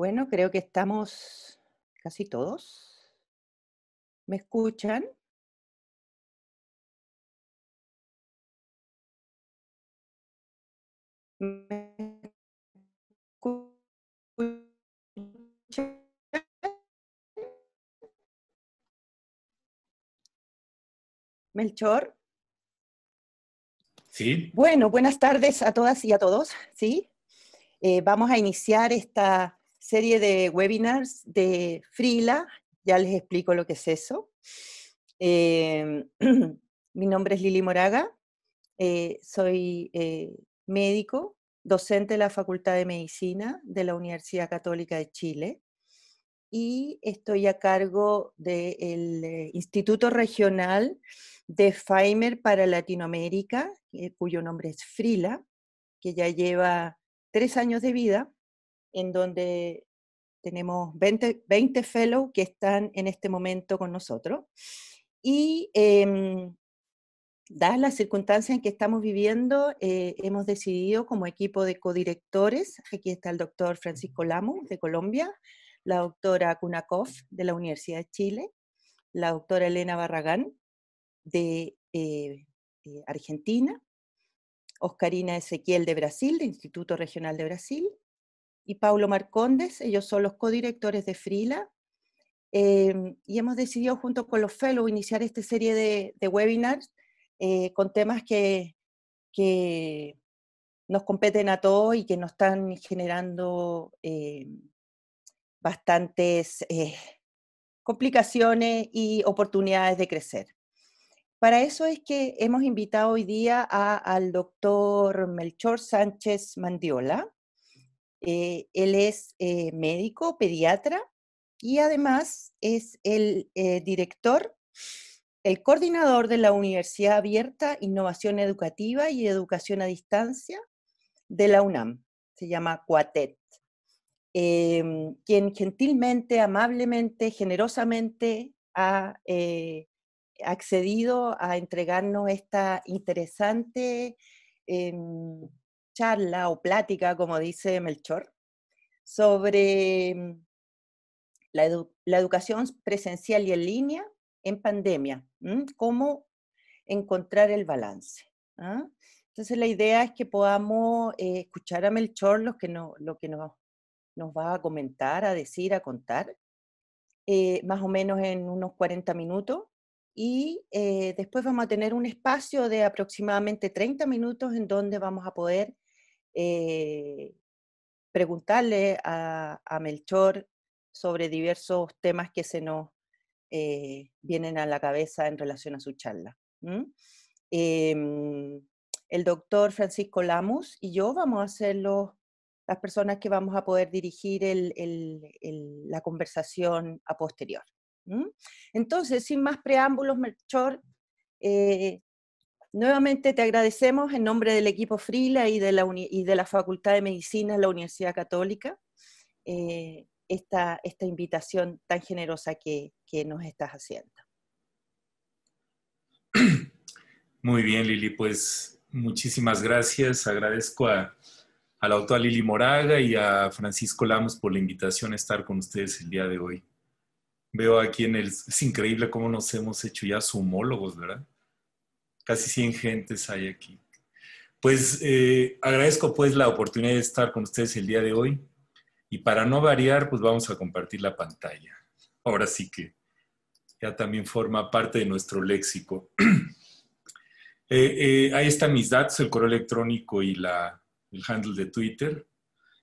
Bueno, creo que estamos casi todos. ¿Me escuchan? Melchor. Sí. Bueno, buenas tardes a todas y a todos. Sí. Eh, vamos a iniciar esta serie de webinars de Frila, ya les explico lo que es eso. Eh, mi nombre es Lili Moraga, eh, soy eh, médico, docente de la Facultad de Medicina de la Universidad Católica de Chile y estoy a cargo del Instituto Regional de Feimer para Latinoamérica, cuyo nombre es Frila, que ya lleva tres años de vida en donde tenemos 20, 20 fellows que están en este momento con nosotros. Y em, dadas las circunstancias en que estamos viviendo, eh, hemos decidido como equipo de codirectores, aquí está el doctor Francisco Lamo de Colombia, la doctora Kunakov de la Universidad de Chile, la doctora Elena Barragán de eh, eh, Argentina, Oscarina Ezequiel de Brasil, del Instituto Regional de Brasil, y Paulo Marcondes, ellos son los codirectores de Frila, em, y hemos decidido junto con los fellows iniciar esta serie de, webinars eh, con temas que, que, nos competen a todos y que nos están generando em, bastantes eh, complicaciones y oportunidades de crecer. Para eso es que hemos invitado hoy día al doctor Melchor Sánchez Mandiola. Eh, él es eh, médico, pediatra y además es el eh, director, el coordinador de la Universidad Abierta, Innovación Educativa y Educación a Distancia de la UNAM. Se llama CUATET. Em, quien gentilmente, amablemente, generosamente ha accedido a entregarnos esta interesante em, charla o plática, como dice Melchor, sobre mm, la, educación presencial y en línea en pandemia, cómo encontrar el balance. Ah? Entonces la idea es que podamos eh, escuchar a Melchor lo que, no, lo que nos, nos va a comentar, a decir, a contar, eh, más o menos en unos 40 minutos. Y eh, después vamos a tener un espacio de aproximadamente 30 minutos en donde vamos a poder eh, preguntarle a, Melchor sobre diversos temas que se nos eh, vienen a la cabeza en relación a su charla. Em, el doctor Francisco Lamus y yo vamos a ser las personas que vamos a poder dirigir la conversación a posterior. Entonces, sin más preámbulos, Melchor, eh, Nuevamente te agradecemos en nombre del equipo Frila y de la, y de la Facultad de Medicina de la Universidad Católica eh, esta, invitación tan generosa que, nos estás haciendo. Muy bien, Lili, pues muchísimas gracias. Agradezco a, a la doctora Lili Moraga y a Francisco Lamos por la invitación a estar con ustedes el día de hoy. Veo aquí en el... Es increíble cómo nos hemos hecho ya homólogos, ¿verdad? casi 100 gentes hay aquí. Pues eh, agradezco pues la oportunidad de estar con ustedes el día de hoy y para no variar pues vamos a compartir la pantalla. Ahora sí que ya también forma parte de nuestro léxico. Eh, eh, ahí están mis datos, el correo electrónico y la, el handle de Twitter.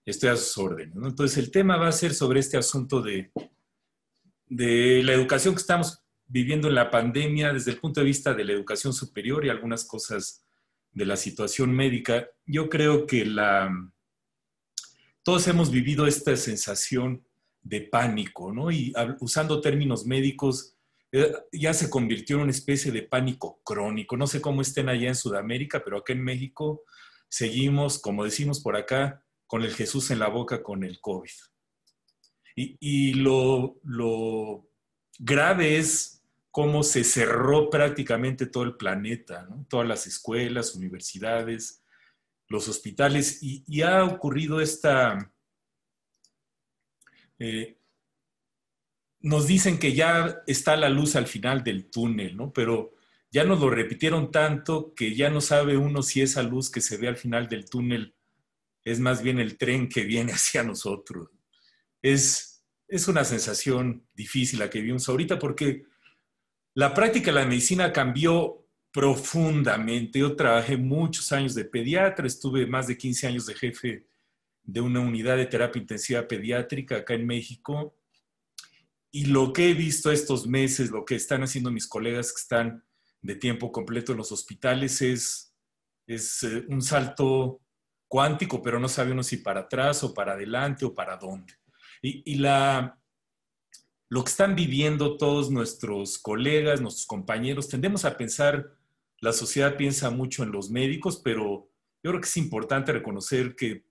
Estoy a sus órdenes. Entonces, el tema va a ser sobre este asunto de, de la educación que estamos viviendo la pandemia desde el punto de vista de la educación superior y algunas cosas de la situación médica, yo creo que la, todos hemos vivido esta sensación de pánico, ¿no? Y usando términos médicos, eh, ya se convirtió en una especie de pánico crónico. No sé cómo estén allá en Sudamérica, pero acá en México seguimos, como decimos por acá, con el Jesús en la boca con el COVID. Y, lo, lo grave es cómo se cerró prácticamente todo el planeta, todas las escuelas, universidades, los hospitales, y, ha ocurrido esta... Eh, nos dicen que ya está la luz al final del túnel, Pero ya nos lo repitieron tanto que ya no sabe uno si esa luz que se ve al final del túnel es más bien el tren que viene hacia nosotros. Es, es una sensación difícil la que vivimos ahorita porque la práctica de la medicina cambió profundamente. Yo trabajé muchos años de pediatra, estuve más de 15 años de jefe de una unidad de terapia intensiva pediátrica acá en México. Y lo que he visto estos meses, lo que están haciendo mis colegas que están de tiempo completo en los hospitales es, es eh, un salto cuántico, pero no sabe uno si para atrás o para adelante o para dónde. y la, lo que están viviendo todos nuestros colegas, nuestros compañeros. Tendemos a pensar, la sociedad piensa mucho en los médicos, pero yo creo que es importante reconocer que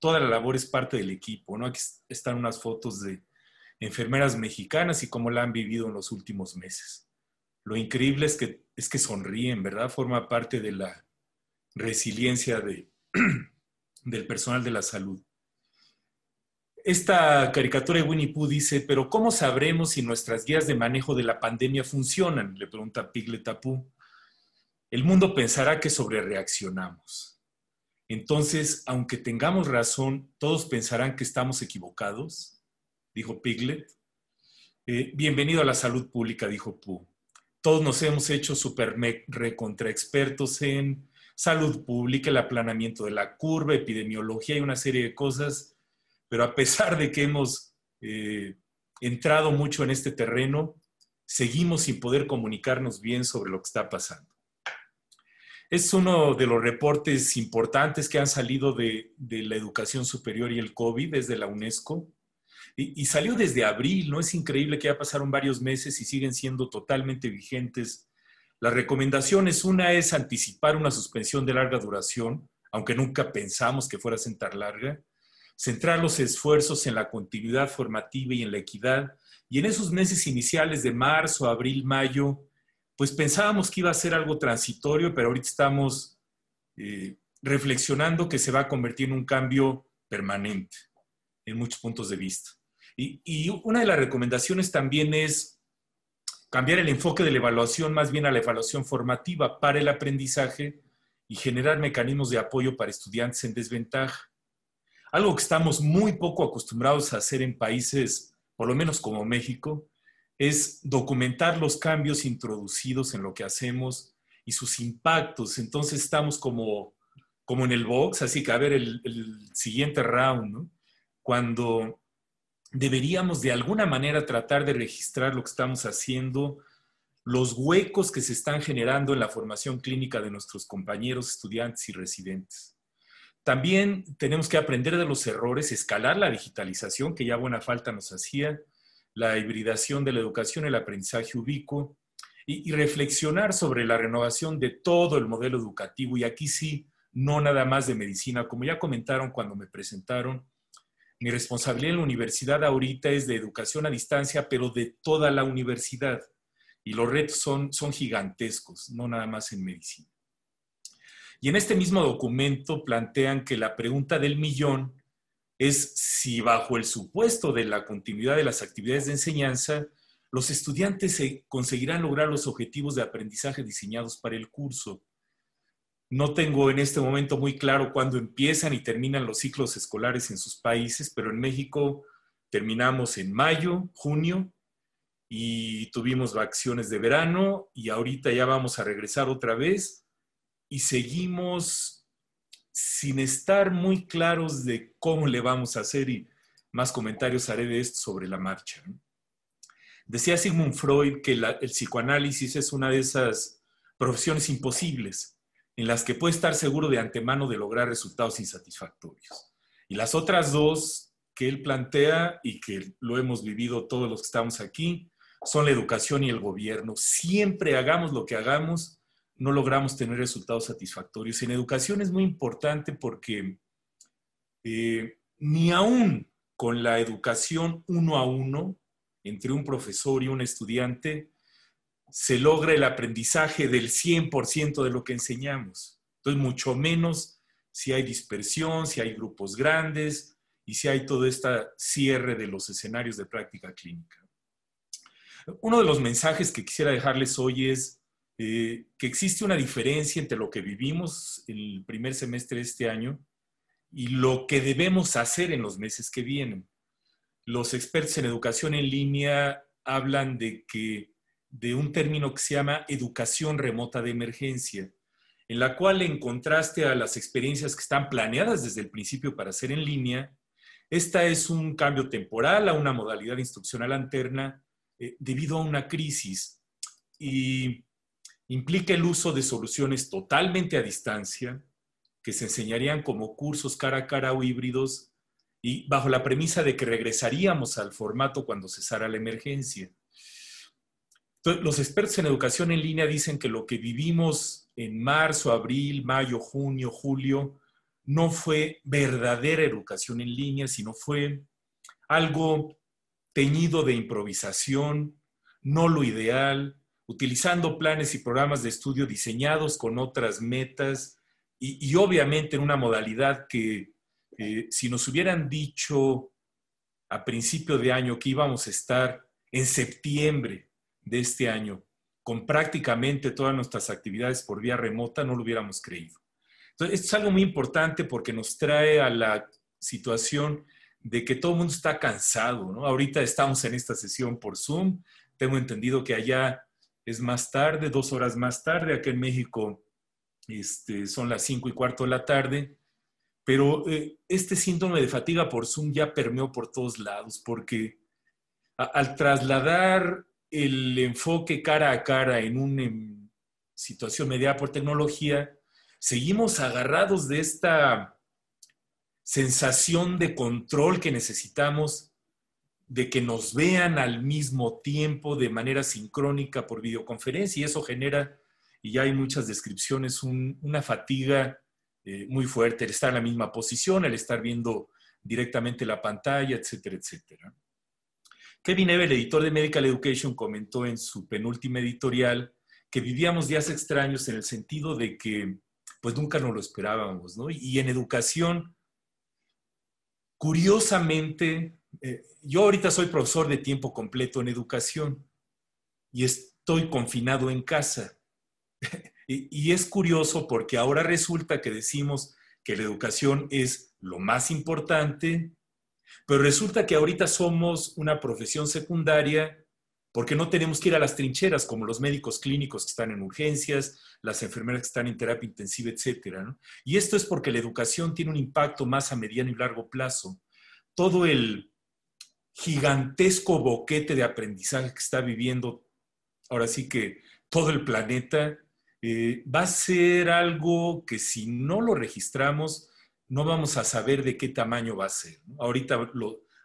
toda la labor es parte del equipo, ¿no? Aquí están unas fotos de enfermeras mexicanas y cómo la han vivido en los últimos meses. Lo increíble es que, es que sonríen, ¿verdad? Forma parte de la resiliencia del personal de la salud. Esta caricatura de Winnie Pooh dice, pero ¿cómo sabremos si nuestras guías de manejo de la pandemia funcionan? Le pregunta Piglet a Pooh. El mundo pensará que sobrereaccionamos. Entonces, aunque tengamos razón, todos pensarán que estamos equivocados, dijo Piglet. Eh, bienvenido a la salud pública, dijo Pooh. Todos nos hemos hecho super recontraexpertos en salud pública, el aplanamiento de la curva, epidemiología y una serie de cosas pero a pesar de que hemos eh, entrado mucho en este terreno, seguimos sin poder comunicarnos bien sobre lo que está pasando. Es uno de los reportes importantes que han salido de, la educación superior y el COVID desde la UNESCO. Y, y, salió desde abril, ¿no? Es increíble que ya pasaron varios meses y siguen siendo totalmente vigentes. Las recomendaciones, una es anticipar una suspensión de larga duración, aunque nunca pensamos que fuera a ser tan larga centrar los esfuerzos en la continuidad formativa y en la equidad. Y en esos meses iniciales de marzo, abril, mayo, pues pensábamos que iba a ser algo transitorio, pero ahorita estamos eh, reflexionando que se va a convertir en un cambio permanente en muchos puntos de vista. y una de las recomendaciones también es cambiar el enfoque de la evaluación más bien a la evaluación formativa para el aprendizaje y generar mecanismos de apoyo para estudiantes en desventaja. Algo que estamos muy poco acostumbrados a hacer en países, por lo menos como México, es documentar los cambios introducidos en lo que hacemos y sus impactos. Entonces estamos como, como en el box, así que a ver el, siguiente round, cuando deberíamos de alguna manera tratar de registrar lo que estamos haciendo, los huecos que se están generando en la formación clínica de nuestros compañeros, estudiantes y residentes. También tenemos que aprender de los errores, escalar la digitalización, que ya buena falta nos hacía, la hibridación de la educación, el aprendizaje ubicuo, y, reflexionar sobre la renovación de todo el modelo educativo. Y aquí sí, no nada más de medicina, como ya comentaron cuando me presentaron, mi responsabilidad en la universidad ahorita es de educación a distancia, pero de toda la universidad. Y los retos son gigantescos, no nada más en medicina. Y en este mismo documento plantean que la pregunta del millón es si bajo el supuesto de la continuidad de las actividades de enseñanza, los estudiantes conseguirán lograr los objetivos de aprendizaje diseñados para el curso. No tengo en este momento muy claro cuándo empiezan y terminan los ciclos escolares en sus países, pero en México terminamos en mayo, junio, y tuvimos vacaciones de verano y ahorita ya vamos a regresar otra vez y seguimos sin estar muy claros de cómo le vamos a hacer y más comentarios haré de esto sobre la marcha. Decía Sigmund Freud que el psicoanálisis es una de esas profesiones imposibles en las que puede estar seguro de antemano de lograr resultados insatisfactorios. Y las otras dos que él plantea y que lo hemos vivido todos los que estamos aquí son la educación y el gobierno. Siempre hagamos lo que hagamos, no logramos tener resultados satisfactorios. En educación es muy importante porque eh, ni aún con la educación uno a uno entre un profesor y un estudiante se logra el aprendizaje del 100% de lo que enseñamos. Entonces, mucho menos si hay dispersión, si hay grupos grandes y si hay todo este cierre de los escenarios de práctica clínica. Uno de los mensajes que quisiera dejarles hoy es, eh, que existe una diferencia entre lo que vivimos el primer semestre de este año y lo que debemos hacer en los meses que vienen. Los expertos en educación en línea hablan de que de un término que se llama educación remota de emergencia, en la cual en contraste a las experiencias que están planeadas desde el principio para ser en línea, esta es un cambio temporal a una modalidad instruccional alterna eh, debido a una crisis. Y implica el uso de soluciones totalmente a distancia que se enseñarían como cursos cara a cara o híbridos y bajo la premisa de que regresaríamos al formato cuando cesara la emergencia. los expertos en educación en línea dicen que lo que vivimos en marzo, abril, mayo, junio, julio, no fue verdadera educación en línea, sino fue algo teñido de improvisación, no lo ideal, utilizando planes y programas de estudio diseñados con otras metas y, obviamente en una modalidad que eh, si nos hubieran dicho a principio de año que íbamos a estar en septiembre de este año con prácticamente todas nuestras actividades por vía remota, no lo hubiéramos creído. Entonces, esto es algo muy importante porque nos trae a la situación de que todo el mundo está cansado, ¿no? Ahorita estamos en esta sesión por Zoom, tengo entendido que allá es más tarde, dos horas más tarde, aquí en México este, son las cinco y cuarto de la tarde, pero eh, este síndrome de fatiga por Zoom ya permeó por todos lados, porque al trasladar el enfoque cara a cara en una situación mediada por tecnología, seguimos agarrados de esta sensación de control que necesitamos de que nos vean al mismo tiempo de manera sincrónica por videoconferencia y eso genera, y ya hay muchas descripciones, una fatiga eh, muy fuerte, el estar en la misma posición, el estar viendo directamente la pantalla, etcétera, etcétera. Kevin Eve, editor de Medical Education, comentó en su penúltima editorial que vivíamos días extraños en el sentido de que pues nunca nos lo esperábamos, ¿no? Y en educación, curiosamente, eh, yo ahorita soy profesor de tiempo completo en educación y estoy confinado en casa. y, es curioso porque ahora resulta que decimos que la educación es lo más importante, pero resulta que ahorita somos una profesión secundaria porque no tenemos que ir a las trincheras como los médicos clínicos que están en urgencias, las enfermeras que están en terapia intensiva, etc. Y esto es porque la educación tiene un impacto más a mediano y largo plazo. Todo el gigantesco boquete de aprendizaje que está viviendo ahora sí que todo el planeta, eh, va a ser algo que si no lo registramos, no vamos a saber de qué tamaño va a ser. Ahorita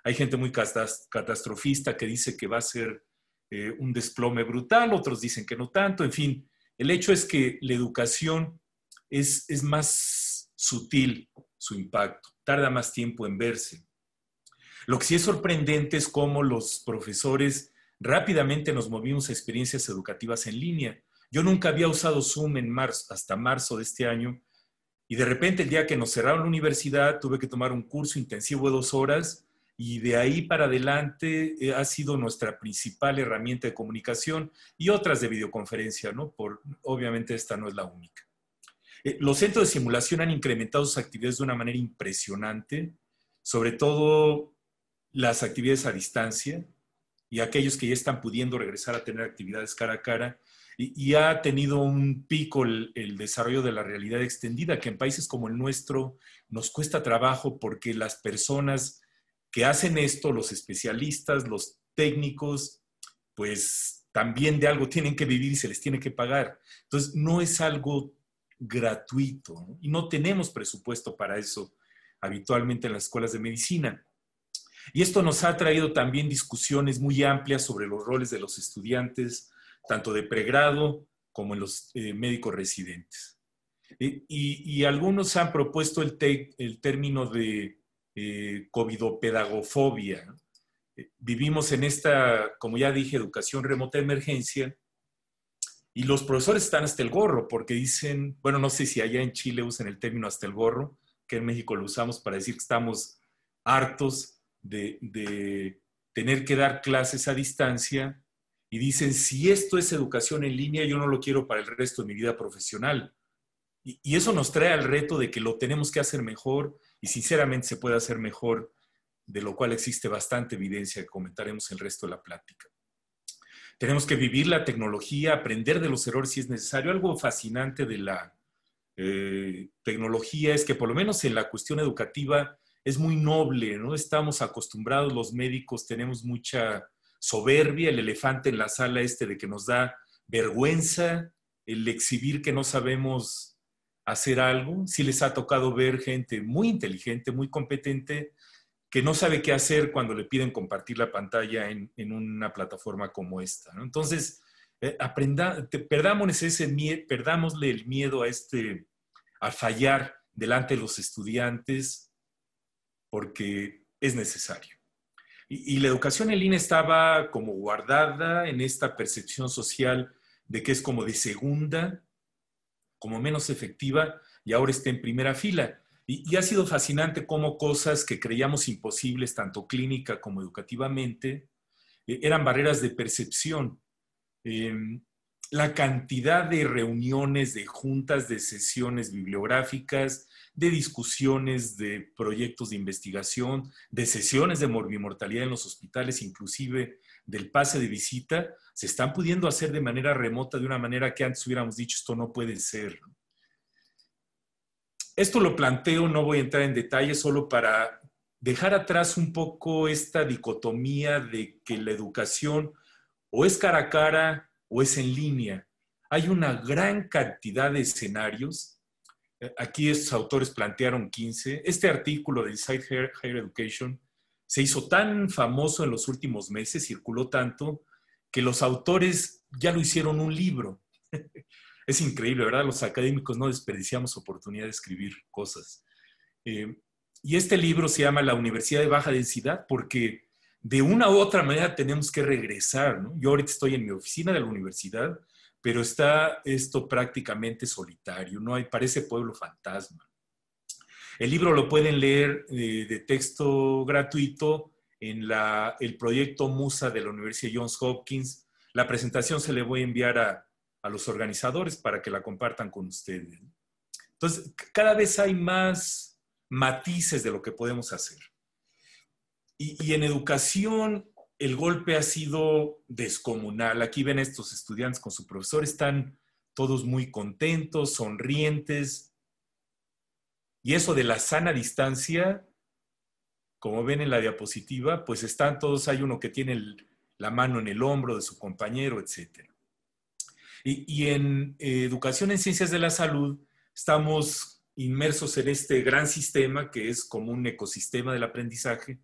hay gente muy catastrofista que dice que va a ser eh, un desplome brutal, otros dicen que no tanto, en fin, el hecho es que la educación es más sutil su impacto, tarda más tiempo en verse. Lo que sí es sorprendente es cómo los profesores rápidamente nos movimos a experiencias educativas en línea. Yo nunca había usado Zoom en marzo, hasta marzo de este año, y de repente el día que nos cerraron la universidad tuve que tomar un curso intensivo de dos horas y de ahí para adelante eh, ha sido nuestra principal herramienta de comunicación y otras de videoconferencia, ¿no? Por, obviamente esta no es la única. Eh, los centros de simulación han incrementado sus actividades de una manera impresionante, sobre todo las actividades a distancia y aquellos que ya están pudiendo regresar a tener actividades cara a cara. Y, ha tenido un pico el, desarrollo de la realidad extendida, que en países como el nuestro nos cuesta trabajo porque las personas que hacen esto, los especialistas, los técnicos, pues también de algo tienen que vivir y se les tiene que pagar. Entonces, no es algo gratuito y no tenemos presupuesto para eso habitualmente en las escuelas de medicina. Y esto nos ha traído también discusiones muy amplias sobre los roles de los estudiantes, tanto de pregrado como en los eh, médicos residentes. Y, algunos han propuesto el, el término de eh, covidopedagofobia. Eh, vivimos en esta, como ya dije, educación remota de emergencia y los profesores están hasta el gorro porque dicen, bueno, no sé si allá en Chile usan el término hasta el gorro, que en México lo usamos para decir que estamos hartos de, tener que dar clases a distancia y dicen, si esto es educación en línea, yo no lo quiero para el resto de mi vida profesional. Y, eso nos trae al reto de que lo tenemos que hacer mejor y sinceramente se puede hacer mejor, de lo cual existe bastante evidencia que comentaremos el resto de la plática. Tenemos que vivir la tecnología, aprender de los errores si es necesario. Algo fascinante de la eh, tecnología es que por lo menos en la cuestión educativa es muy noble, ¿no? Estamos acostumbrados, los médicos tenemos mucha soberbia, el elefante en la sala este de que nos da vergüenza, el exhibir que no sabemos hacer algo. Si sí les ha tocado ver gente muy inteligente, muy competente, que no sabe qué hacer cuando le piden compartir la pantalla en, una plataforma como esta. ¿no? Entonces, eh, aprenda, perdámosle el miedo a, este, a fallar delante de los estudiantes, porque es necesario. Y, la educación en línea estaba como guardada en esta percepción social de que es como de segunda, como menos efectiva, y ahora está en primera fila. Y, ha sido fascinante cómo cosas que creíamos imposibles, tanto clínica como educativamente, eh, eran barreras de percepción. Em, la cantidad de reuniones, de juntas, de sesiones bibliográficas, de discusiones, de proyectos de investigación, de sesiones de morbimortalidad en los hospitales, inclusive del pase de visita, se están pudiendo hacer de manera remota, de una manera que antes hubiéramos dicho, esto no puede ser. Esto lo planteo, no voy a entrar en detalle, solo para dejar atrás un poco esta dicotomía de que la educación o es cara a cara o es en línea. Hay una gran cantidad de escenarios eh, aquí estos autores plantearon 15. Este artículo de Inside Higher, Education se hizo tan famoso en los últimos meses, circuló tanto, que los autores ya lo hicieron un libro. es increíble, ¿verdad? Los académicos no desperdiciamos oportunidad de escribir cosas. Eh, y este libro se llama La Universidad de Baja Densidad porque de una u otra manera tenemos que regresar, ¿no? Yo ahorita estoy en mi oficina de la universidad pero está esto prácticamente solitario, ¿no? hay parece pueblo fantasma. El libro lo pueden leer eh, de texto gratuito en el proyecto Musa de la Universidad Johns Hopkins. La presentación se le voy a enviar a, los organizadores para que la compartan con ustedes. Entonces, cada vez hay más matices de lo que podemos hacer. y en educación, el golpe ha sido descomunal. Aquí ven estos estudiantes con su profesor, están todos muy contentos, sonrientes. Y eso de la sana distancia, como ven en la diapositiva, pues están todos, hay uno que tiene la mano en el hombro de su compañero, etc. Y, en eh, educación en ciencias de la salud estamos inmersos en este gran sistema que es como un ecosistema del aprendizaje,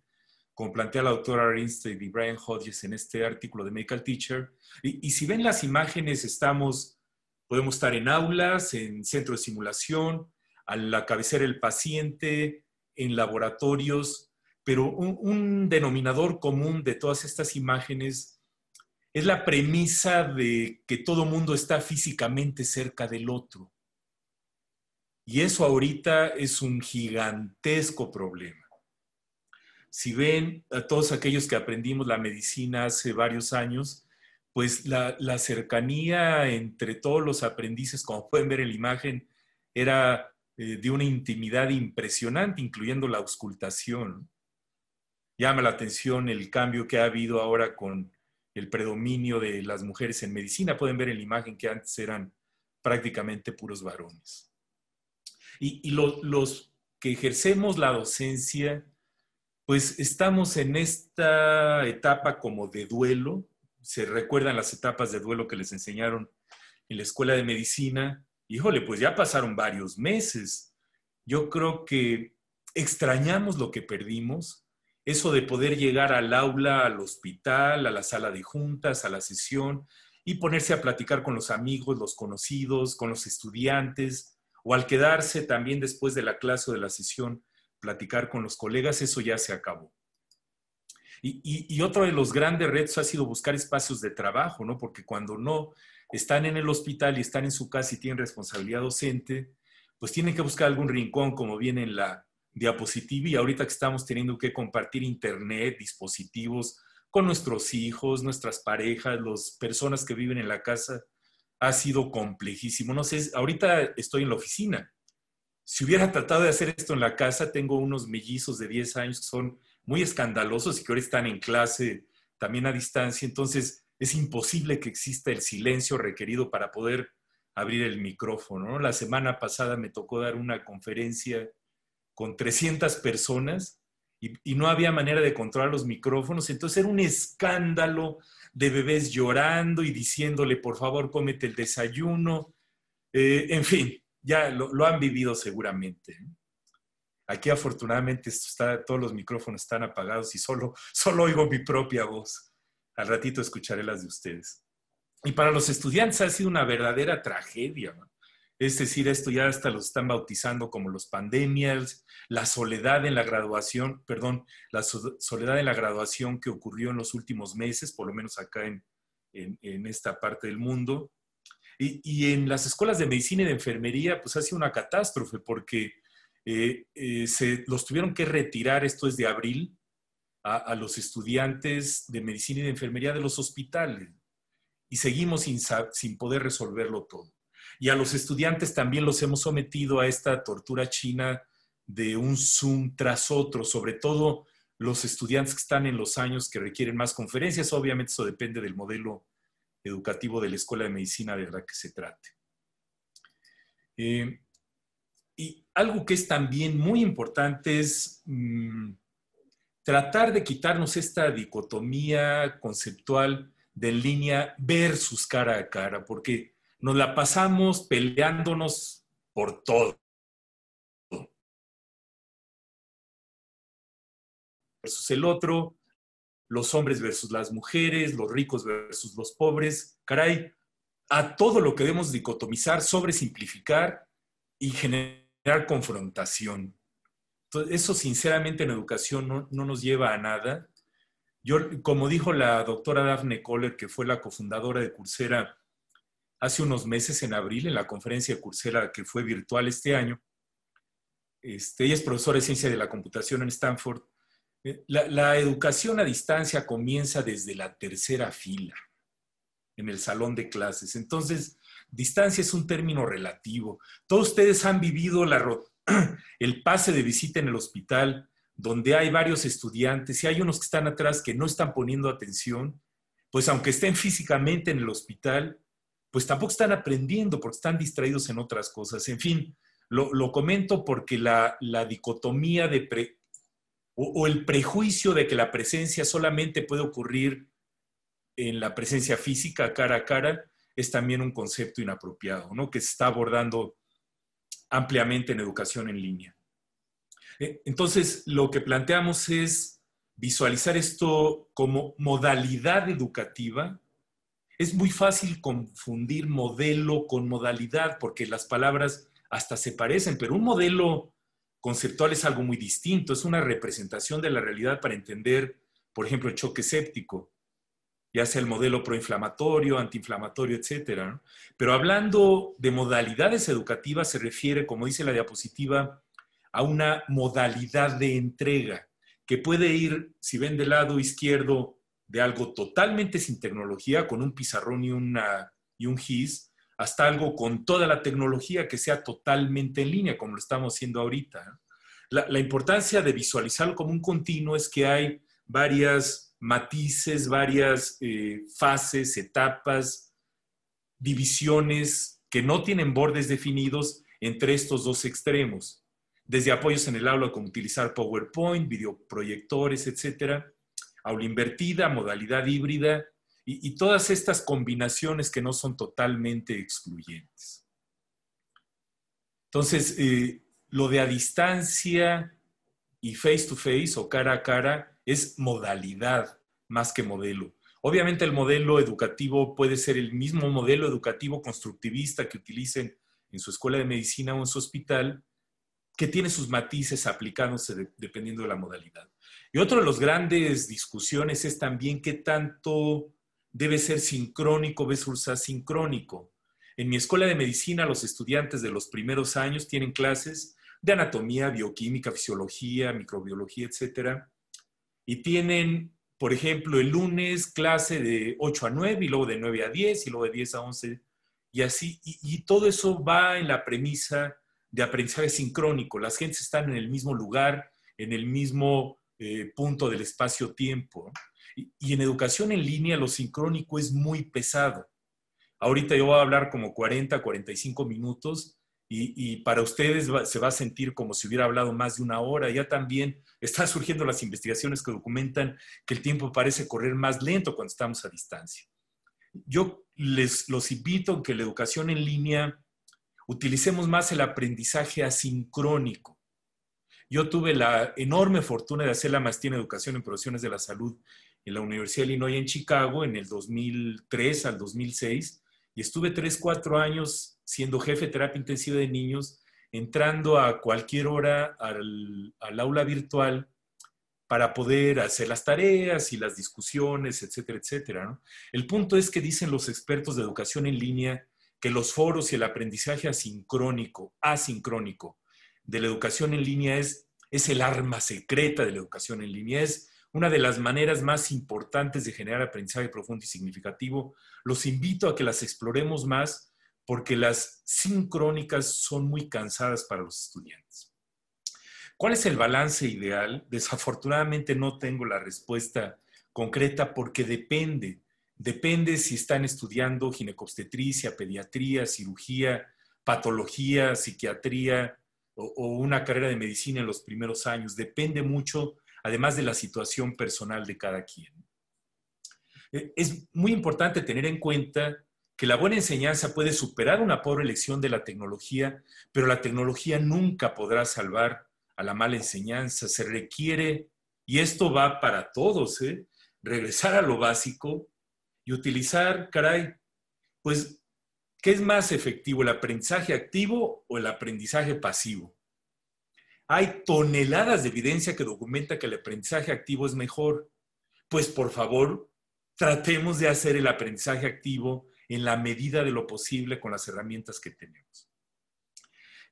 como plantea la doctora Arinstead y Brian Hodges en este artículo de Medical Teacher. Y, si ven las imágenes, estamos, podemos estar en aulas, en centros de simulación, a la cabecera del paciente, en laboratorios, pero un denominador común de todas estas imágenes es la premisa de que todo mundo está físicamente cerca del otro. Y eso ahorita es un gigantesco problema si ven a todos aquellos que aprendimos la medicina hace varios años, pues la, cercanía entre todos los aprendices, como pueden ver en la imagen, era eh, de una intimidad impresionante, incluyendo la auscultación. Llama la atención el cambio que ha habido ahora con el predominio de las mujeres en medicina. Pueden ver en la imagen que antes eran prácticamente puros varones. Y, los que ejercemos la docencia pues estamos en esta etapa como de duelo. Se recuerdan las etapas de duelo que les enseñaron en la escuela de medicina. Híjole, pues ya pasaron varios meses. Yo creo que extrañamos lo que perdimos, eso de poder llegar al aula, al hospital, a la sala de juntas, a la sesión y ponerse a platicar con los amigos, los conocidos, con los estudiantes, o al quedarse también después de la clase o de la sesión platicar con los colegas, eso ya se acabó. Y, otro de los grandes retos ha sido buscar espacios de trabajo, ¿no? Porque cuando no están en el hospital y están en su casa y tienen responsabilidad docente, pues tienen que buscar algún rincón, como viene en la diapositiva, y ahorita que estamos teniendo que compartir internet, dispositivos con nuestros hijos, nuestras parejas, las personas que viven en la casa, ha sido complejísimo. No sé, ahorita estoy en la oficina si hubiera tratado de hacer esto en la casa, tengo unos mellizos de 10 años que son muy escandalosos y que ahora están en clase también a distancia, entonces es imposible que exista el silencio requerido para poder abrir el micrófono. La semana pasada me tocó dar una conferencia con 300 personas y, no había manera de controlar los micrófonos, entonces era un escándalo de bebés llorando y diciéndole, por favor, cómete el desayuno, eh, en fin ya lo, han vivido seguramente. ¿eh? Aquí afortunadamente todos los micrófonos están apagados y solo, solo oigo mi propia voz. Al ratito escucharé las de ustedes. Y para los estudiantes ha sido una verdadera tragedia. Es decir, esto ya hasta los están bautizando como los pandemias, la soledad en la graduación, perdón, la soledad en la graduación que ocurrió en los últimos meses, por lo menos acá en esta parte del mundo, y, en las escuelas de medicina y de enfermería, pues ha sido una catástrofe porque eh, eh, se los tuvieron que retirar, esto es de abril, a, los estudiantes de medicina y de enfermería de los hospitales. Y seguimos sin, sin poder resolverlo todo. Y a los estudiantes también los hemos sometido a esta tortura china de un Zoom tras otro, sobre todo los estudiantes que están en los años que requieren más conferencias. Obviamente eso depende del modelo educativo de la Escuela de Medicina de la que se trate. Eh, y algo que es también muy importante es mm, tratar de quitarnos esta dicotomía conceptual de línea versus cara a cara, porque nos la pasamos peleándonos por todo. Versus el otro, los hombres versus las mujeres, los ricos versus los pobres, caray, a todo lo que debemos dicotomizar, sobresimplificar y generar confrontación. Entonces, eso sinceramente en educación no, nos lleva a nada. Yo, como dijo la doctora Daphne Kohler, que fue la cofundadora de Coursera hace unos meses en abril, en la conferencia de Coursera que fue virtual este año, este, ella es profesora de ciencia de la computación en Stanford, la, educación a distancia comienza desde la tercera fila en el salón de clases. Entonces, distancia es un término relativo. Todos ustedes han vivido la, el pase de visita en el hospital, donde hay varios estudiantes y hay unos que están atrás que no están poniendo atención, pues aunque estén físicamente en el hospital, pues tampoco están aprendiendo porque están distraídos en otras cosas. En fin, lo, comento porque la, la dicotomía de, pre, o, el prejuicio de que la presencia solamente puede ocurrir en la presencia física cara a cara, es también un concepto inapropiado, ¿no? que se está abordando ampliamente en educación en línea. Eh, entonces, lo que planteamos es visualizar esto como modalidad educativa. Es muy fácil confundir modelo con modalidad porque las palabras hasta se parecen, pero un modelo conceptual es algo muy distinto, es una representación de la realidad para entender, por ejemplo, el choque séptico, ya sea el modelo proinflamatorio, antiinflamatorio, etc. Pero hablando de modalidades educativas, se refiere, como dice la diapositiva, a una modalidad de entrega que puede ir, si ven del lado izquierdo, de algo totalmente sin tecnología, con un pizarrón y, y un GIS, hasta algo con toda la tecnología que sea totalmente en línea, como lo estamos haciendo ahorita. ¿eh? La, importancia de visualizarlo como un continuo es que hay varias matices, varias eh, fases, etapas, divisiones que no tienen bordes definidos entre estos dos extremos, desde apoyos en el aula como utilizar PowerPoint, videoproyectores, etcétera, aula invertida, modalidad híbrida, y, todas estas combinaciones que no son totalmente excluyentes. Entonces, eh, lo de a distancia y face to face o cara a cara es modalidad más que modelo. Obviamente el modelo educativo puede ser el mismo modelo educativo constructivista que utilicen en su escuela de medicina o en su hospital, que tiene sus matices aplicándose dependiendo de la modalidad. Y otro de los grandes discusiones es también qué tanto debe ser sincrónico versus sincrónico. En mi escuela de medicina, los estudiantes de los primeros años tienen clases de anatomía, bioquímica, fisiología, microbiología, etc. Y tienen, por ejemplo, el lunes clase de 8 a 9 y luego de 9 a 10 y luego de 10 a 11 y así. Y, todo eso va en la premisa de aprendizaje sincrónico. Las gentes están en el mismo lugar, en el mismo eh, punto del espacio-tiempo. Y en educación en línea lo sincrónico es muy pesado. Ahorita yo voy a hablar como 40, 45 minutos y, para ustedes se va a sentir como si hubiera hablado más de una hora. Ya también están surgiendo las investigaciones que documentan que el tiempo parece correr más lento cuando estamos a distancia. Yo les los invito a que la educación en línea utilicemos más el aprendizaje asincrónico. Yo tuve la enorme fortuna de hacer la maestría en educación en profesiones de la salud en la Universidad de Illinois en Chicago en el 2003 al 2006 y estuve 3, 4 años siendo jefe de terapia intensiva de niños, entrando a cualquier hora al, aula virtual para poder hacer las tareas y las discusiones, etcétera, etcétera. El punto es que dicen los expertos de educación en línea que los foros y el aprendizaje asincrónico, asincrónico de la educación en línea es, es el arma secreta de la educación en línea, es una de las maneras más importantes de generar aprendizaje profundo y significativo. Los invito a que las exploremos más porque las sincrónicas son muy cansadas para los estudiantes. ¿Cuál es el balance ideal? Desafortunadamente no tengo la respuesta concreta porque depende. Depende si están estudiando ginecobstetricia, pediatría, cirugía, patología, psiquiatría o, o una carrera de medicina en los primeros años. Depende mucho además de la situación personal de cada quien. Eh, es muy importante tener en cuenta que la buena enseñanza puede superar una pobre elección de la tecnología, pero la tecnología nunca podrá salvar a la mala enseñanza. Se requiere, y esto va para todos, ¿eh? regresar a lo básico y utilizar, caray, pues, ¿qué es más efectivo, el aprendizaje activo o el aprendizaje pasivo? Hay toneladas de evidencia que documenta que el aprendizaje activo es mejor. Pues por favor, tratemos de hacer el aprendizaje activo en la medida de lo posible con las herramientas que tenemos.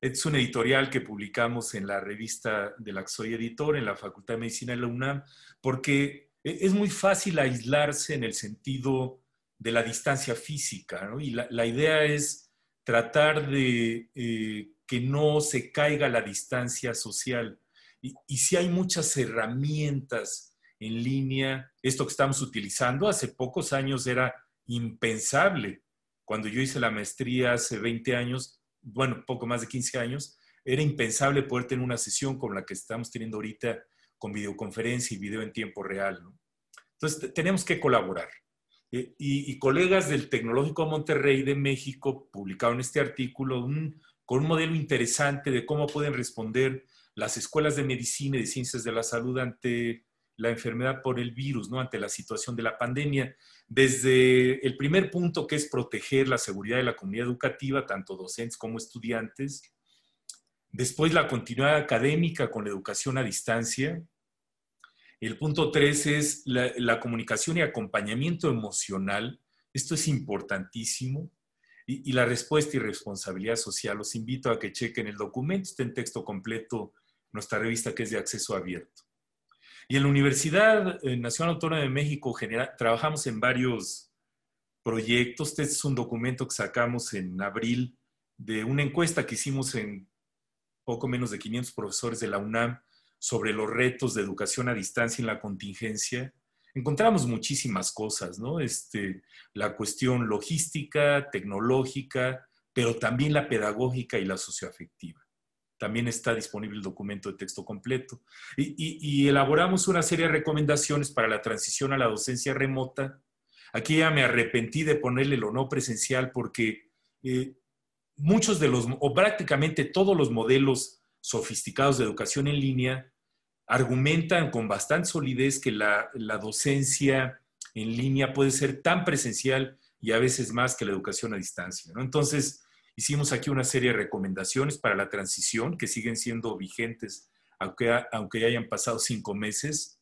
Es un editorial que publicamos en la revista de la que editor, en la Facultad de Medicina de la UNAM, porque e, es muy fácil aislarse en el sentido de la distancia física, ¿no? Y la, idea es tratar de eh, que no se caiga la distancia social. Y, si hay muchas herramientas en línea, esto que estamos utilizando, hace pocos años era impensable. Cuando yo hice la maestría hace 20 años, bueno, poco más de 15 años, era impensable poder tener una sesión como la que estamos teniendo ahorita con videoconferencia y video en tiempo real. Entonces, tenemos que colaborar. Eh, y, colegas del Tecnológico Monterrey de México publicaron este artículo, un con un modelo interesante de cómo pueden responder las escuelas de medicina y de ciencias de la salud ante la enfermedad por el virus, ¿no? ante la situación de la pandemia. Desde el primer punto que es proteger la seguridad de la comunidad educativa, tanto docentes como estudiantes. Después la continuidad académica con la educación a distancia. El punto tres es la comunicación y acompañamiento emocional. Esto es importantísimo y, la respuesta y responsabilidad social. Los invito a que chequen el documento, está en texto completo nuestra revista que es de acceso abierto. Y en la Universidad eh, Nacional Autónoma de México trabajamos en varios proyectos. Este es un documento que sacamos en abril de una encuesta que hicimos en poco menos de 500 profesores de la UNAM sobre los retos de educación a distancia en la contingencia encontramos muchísimas cosas, ¿no? Este, la cuestión logística, tecnológica, pero también la pedagógica y la socioafectiva. También está disponible el documento de texto completo. Y, elaboramos una serie de recomendaciones para la transición a la docencia remota. Aquí ya me arrepentí de ponerle lo no presencial porque eh, muchos de los, o prácticamente todos los modelos sofisticados de educación en línea argumentan con bastante solidez que la, docencia en línea puede ser tan presencial y a veces más que la educación a distancia. Entonces, hicimos aquí una serie de recomendaciones para la transición que siguen siendo vigentes aunque, aunque ya hayan pasado cinco meses.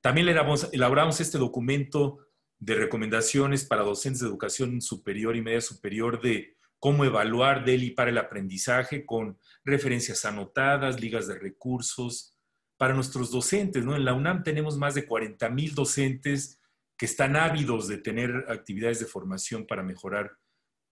También elaboramos este documento de recomendaciones para docentes de educación superior y media superior de cómo evaluar del y para el aprendizaje con referencias anotadas, ligas de recursos, para nuestros docentes. ¿no? En la UNAM tenemos más de 40.000 docentes que están ávidos de tener actividades de formación para mejorar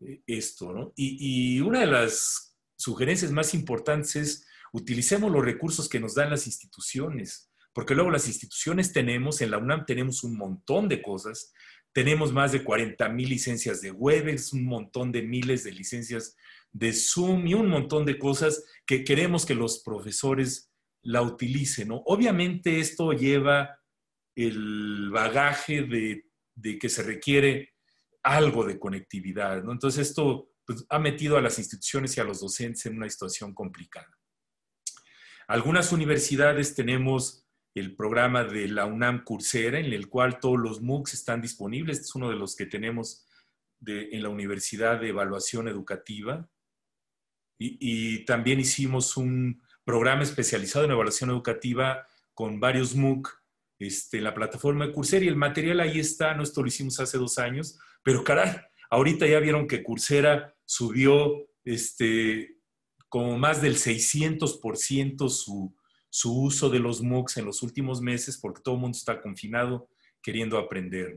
eh, esto. ¿no? Y, una de las sugerencias más importantes es utilicemos los recursos que nos dan las instituciones, porque luego las instituciones tenemos, en la UNAM tenemos un montón de cosas, tenemos más de 40.000 licencias de Webex, un montón de miles de licencias de Zoom y un montón de cosas que queremos que los profesores la utilice, ¿no? Obviamente esto lleva el bagaje de, que se requiere algo de conectividad, ¿no? Entonces esto pues, ha metido a las instituciones y a los docentes en una situación complicada. Algunas universidades tenemos el programa de la UNAM Coursera, en el cual todos los MOOCs están disponibles. Este es uno de los que tenemos en la Universidad de Evaluación Educativa. y también hicimos un programa especializado en evaluación educativa con varios MOOC este, en la plataforma de Coursera y el material ahí está, no esto lo hicimos hace dos años, pero caray, ahorita ya vieron que Coursera subió este, como más del 600% su, su uso de los MOOCs en los últimos meses porque todo el mundo está confinado queriendo aprender.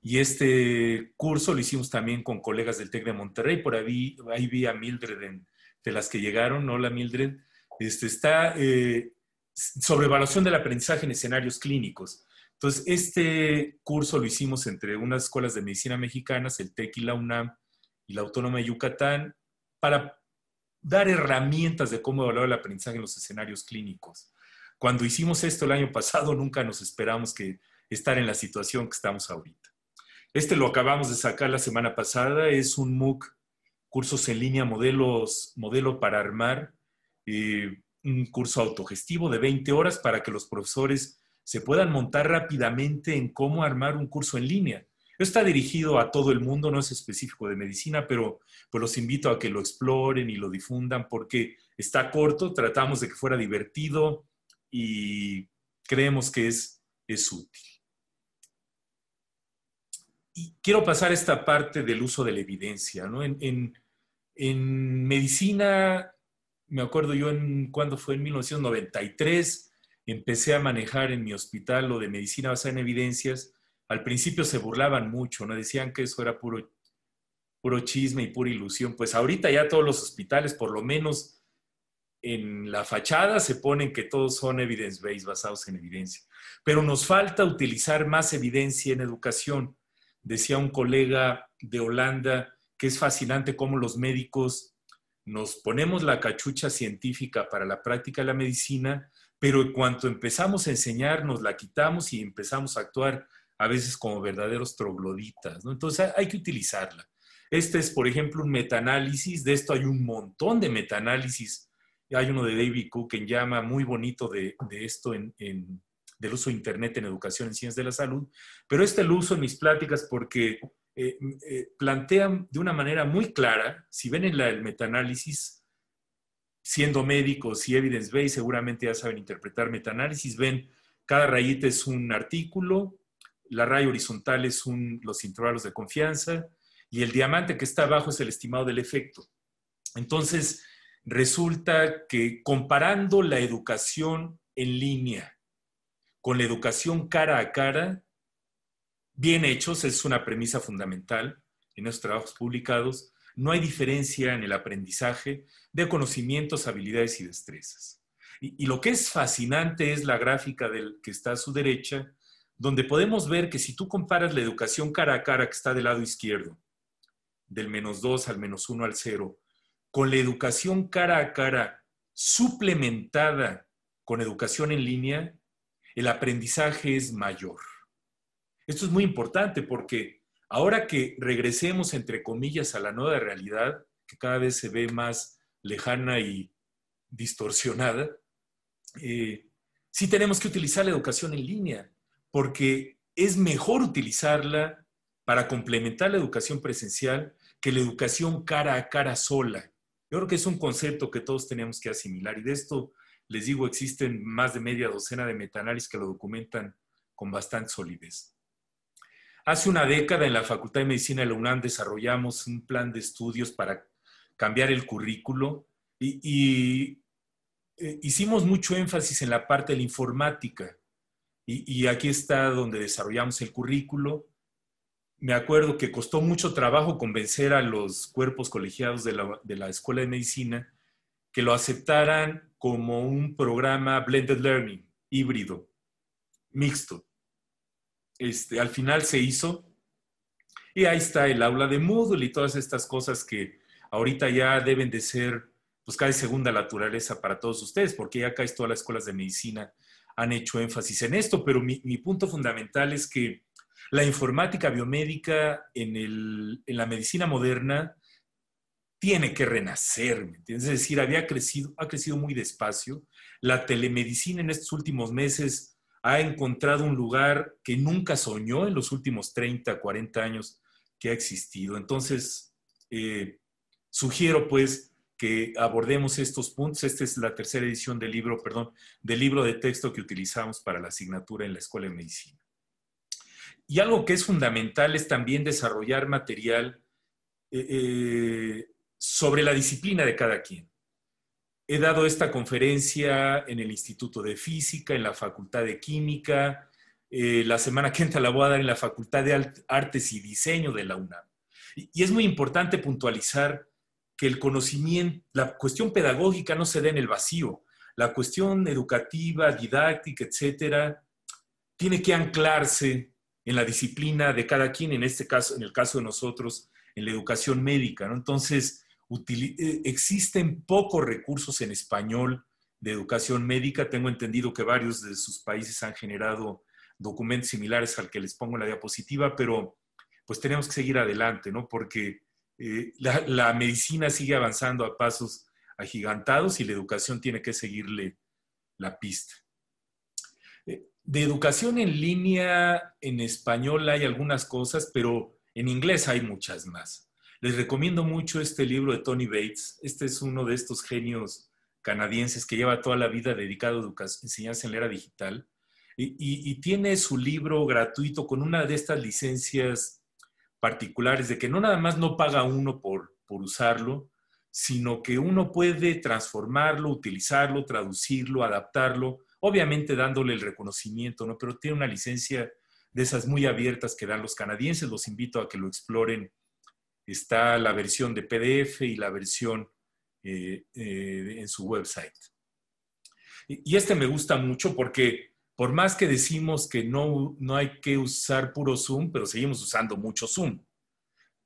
Y este curso lo hicimos también con colegas del TEC de Monterrey, por ahí, ahí vi a Mildred en, de las que llegaron, hola Mildred, este, está eh, sobre evaluación del aprendizaje en escenarios clínicos. Entonces, este curso lo hicimos entre unas escuelas de medicina mexicanas, el TEC y la UNAM y la Autónoma de Yucatán, para dar herramientas de cómo evaluar el aprendizaje en los escenarios clínicos. Cuando hicimos esto el año pasado, nunca nos esperamos que estar en la situación que estamos ahorita. Este lo acabamos de sacar la semana pasada, es un MOOC cursos en línea, modelos, modelo para armar, eh, un curso autogestivo de 20 horas para que los profesores se puedan montar rápidamente en cómo armar un curso en línea. Está dirigido a todo el mundo, no es específico de medicina, pero pues los invito a que lo exploren y lo difundan porque está corto, tratamos de que fuera divertido y creemos que es, es útil. Y quiero pasar a esta parte del uso de la evidencia. ¿no? en, en medicina, me acuerdo yo en cuando fue en 1993, empecé a manejar en mi hospital lo de medicina basada en evidencias. Al principio se burlaban mucho, no decían que eso era puro, puro chisme y pura ilusión. Pues ahorita ya todos los hospitales, por lo menos en la fachada, se ponen que todos son evidence-based, basados en evidencia. Pero nos falta utilizar más evidencia en educación. Decía un colega de Holanda, es fascinante cómo los médicos nos ponemos la cachucha científica para la práctica de la medicina, pero en cuanto empezamos a enseñar, nos la quitamos y empezamos a actuar a veces como verdaderos trogloditas. Entonces hay que utilizarla. Este es, por ejemplo, un metaanálisis. De esto hay un montón de metaanálisis. Hay uno de David Cook que llama, muy bonito de, esto, en, del uso de Internet en educación en ciencias de la salud. Pero este lo uso en mis pláticas porque eh, eh, plantean de una manera muy clara, si ven en el metaanálisis, siendo médicos y evidence-based, seguramente ya saben interpretar metaanálisis, ven cada rayita es un artículo, la raya horizontal es los intervalos de confianza y el diamante que está abajo es el estimado del efecto. Entonces, resulta que comparando la educación en línea con la educación cara a cara, bien hechos, es una premisa fundamental en los trabajos publicados, no hay diferencia en el aprendizaje de conocimientos, habilidades y destrezas. Y, lo que es fascinante es la gráfica que está a su derecha, donde podemos ver que si tú comparas la educación cara a cara que está del lado izquierdo, del menos dos al menos uno al 0, con la educación cara a cara suplementada con educación en línea, el aprendizaje es mayor. Esto es muy importante porque ahora que regresemos, entre comillas, a la nueva realidad, que cada vez se ve más lejana y distorsionada, eh, sí tenemos que utilizar la educación en línea, porque es mejor utilizarla para complementar la educación presencial que la educación cara a cara sola. Yo creo que es un concepto que todos tenemos que asimilar y de esto les digo, existen más de media docena de metanálisis que lo documentan con bastante solidez. Hace una década en la Facultad de Medicina de la UNAM desarrollamos un plan de estudios para cambiar el currículo y, eh, hicimos mucho énfasis en la parte de la informática. Y, aquí está donde desarrollamos el currículo. Me acuerdo que costó mucho trabajo convencer a los cuerpos colegiados de la Escuela de Medicina que lo aceptaran como un programa blended learning, híbrido, mixto este, al final se hizo. Y ahí está el aula de Moodle y todas estas cosas que ahorita ya deben de ser, pues cada segunda naturaleza para todos ustedes, porque ya casi todas las escuelas de medicina han hecho énfasis en esto, pero mi, punto fundamental es que la informática biomédica en, la medicina moderna tiene que renacer, entiendes? Es decir, había crecido, ha crecido muy despacio. La telemedicina en estos últimos meses ha encontrado un lugar que nunca soñó en los últimos 30, 40 años que ha existido. Entonces, eh, sugiero pues que abordemos estos puntos. Esta es la tercera edición del libro, perdón, del libro de texto que utilizamos para la asignatura en la Escuela de Medicina. Y algo que es fundamental es también desarrollar material eh, eh, sobre la disciplina de cada quien. He dado esta conferencia en el Instituto de Física, en la Facultad de Química. Eh, la semana que entra la voy a dar en la Facultad de Artes y Diseño de la UNAM. Y es muy importante puntualizar que el conocimiento, la cuestión pedagógica no se da en el vacío. La cuestión educativa, didáctica, etcétera, tiene que anclarse en la disciplina de cada quien, en este caso, en el caso de nosotros, en la educación médica. ¿no? Entonces, eh, existen pocos recursos en español de educación médica. Tengo entendido que varios de sus países han generado documentos similares al que les pongo en la diapositiva, pero pues tenemos que seguir adelante, ¿no? Porque eh, la, la, medicina sigue avanzando a pasos agigantados y la educación tiene que seguirle la pista. Eh, de educación en línea en español hay algunas cosas, pero en inglés hay muchas más. Les recomiendo mucho este libro de Tony Bates. Este es uno de estos genios canadienses que lleva toda la vida dedicado a educación, enseñanza en la era digital. Y, tiene su libro gratuito con una de estas licencias particulares de que no nada más no paga uno por, por usarlo, sino que uno puede transformarlo, utilizarlo, traducirlo, adaptarlo, obviamente dándole el reconocimiento, ¿no? Pero tiene una licencia de esas muy abiertas que dan los canadienses. Los invito a que lo exploren está la versión de PDF y la versión eh, eh, en su website. Y, este me gusta mucho porque por más que decimos que no, hay que usar puro Zoom, pero seguimos usando mucho Zoom.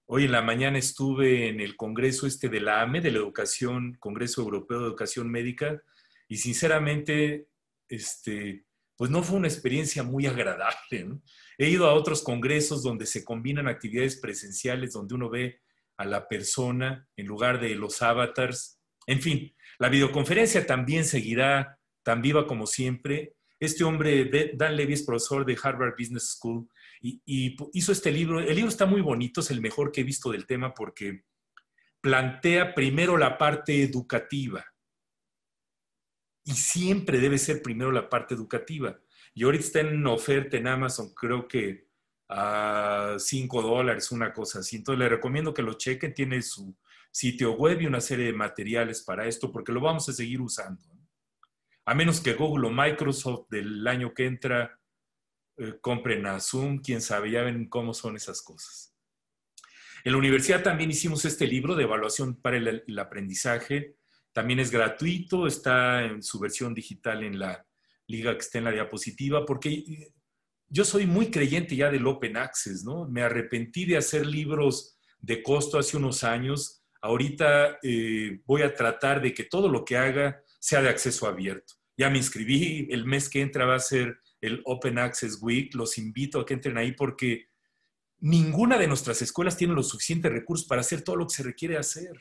Hoy en la mañana estuve en el Congreso este de la AME, de la Educación, Congreso Europeo de Educación Médica, y sinceramente, este, pues no fue una experiencia muy agradable. ¿no? He ido a otros congresos donde se combinan actividades presenciales, donde uno ve a la persona en lugar de los avatars. En fin, la videoconferencia también seguirá tan viva como siempre. Este hombre, Dan Levy, es profesor de Harvard Business School y, y hizo este libro. El libro está muy bonito, es el mejor que he visto del tema porque plantea primero la parte educativa. Y siempre debe ser primero la parte educativa y ahorita está en oferta en Amazon, creo que a 5 dólares, una cosa así. Entonces le recomiendo que lo chequen, tiene su sitio web y una serie de materiales para esto, porque lo vamos a seguir usando. A menos que Google o Microsoft del año que entra eh, compren a Zoom, quién sabe, ya ven cómo son esas cosas. En la universidad también hicimos este libro de evaluación para el aprendizaje. También es gratuito, está en su versión digital en la liga que esté en la diapositiva, porque eh, yo soy muy creyente ya del open access, ¿no? Me arrepentí de hacer libros de costo hace unos años. Ahorita eh, voy a tratar de que todo lo que haga sea de acceso abierto. Ya me inscribí, el mes que entra va a ser el Open Access Week. Los invito a que entren ahí porque ninguna de nuestras escuelas tiene los suficientes recursos para hacer todo lo que se requiere hacer.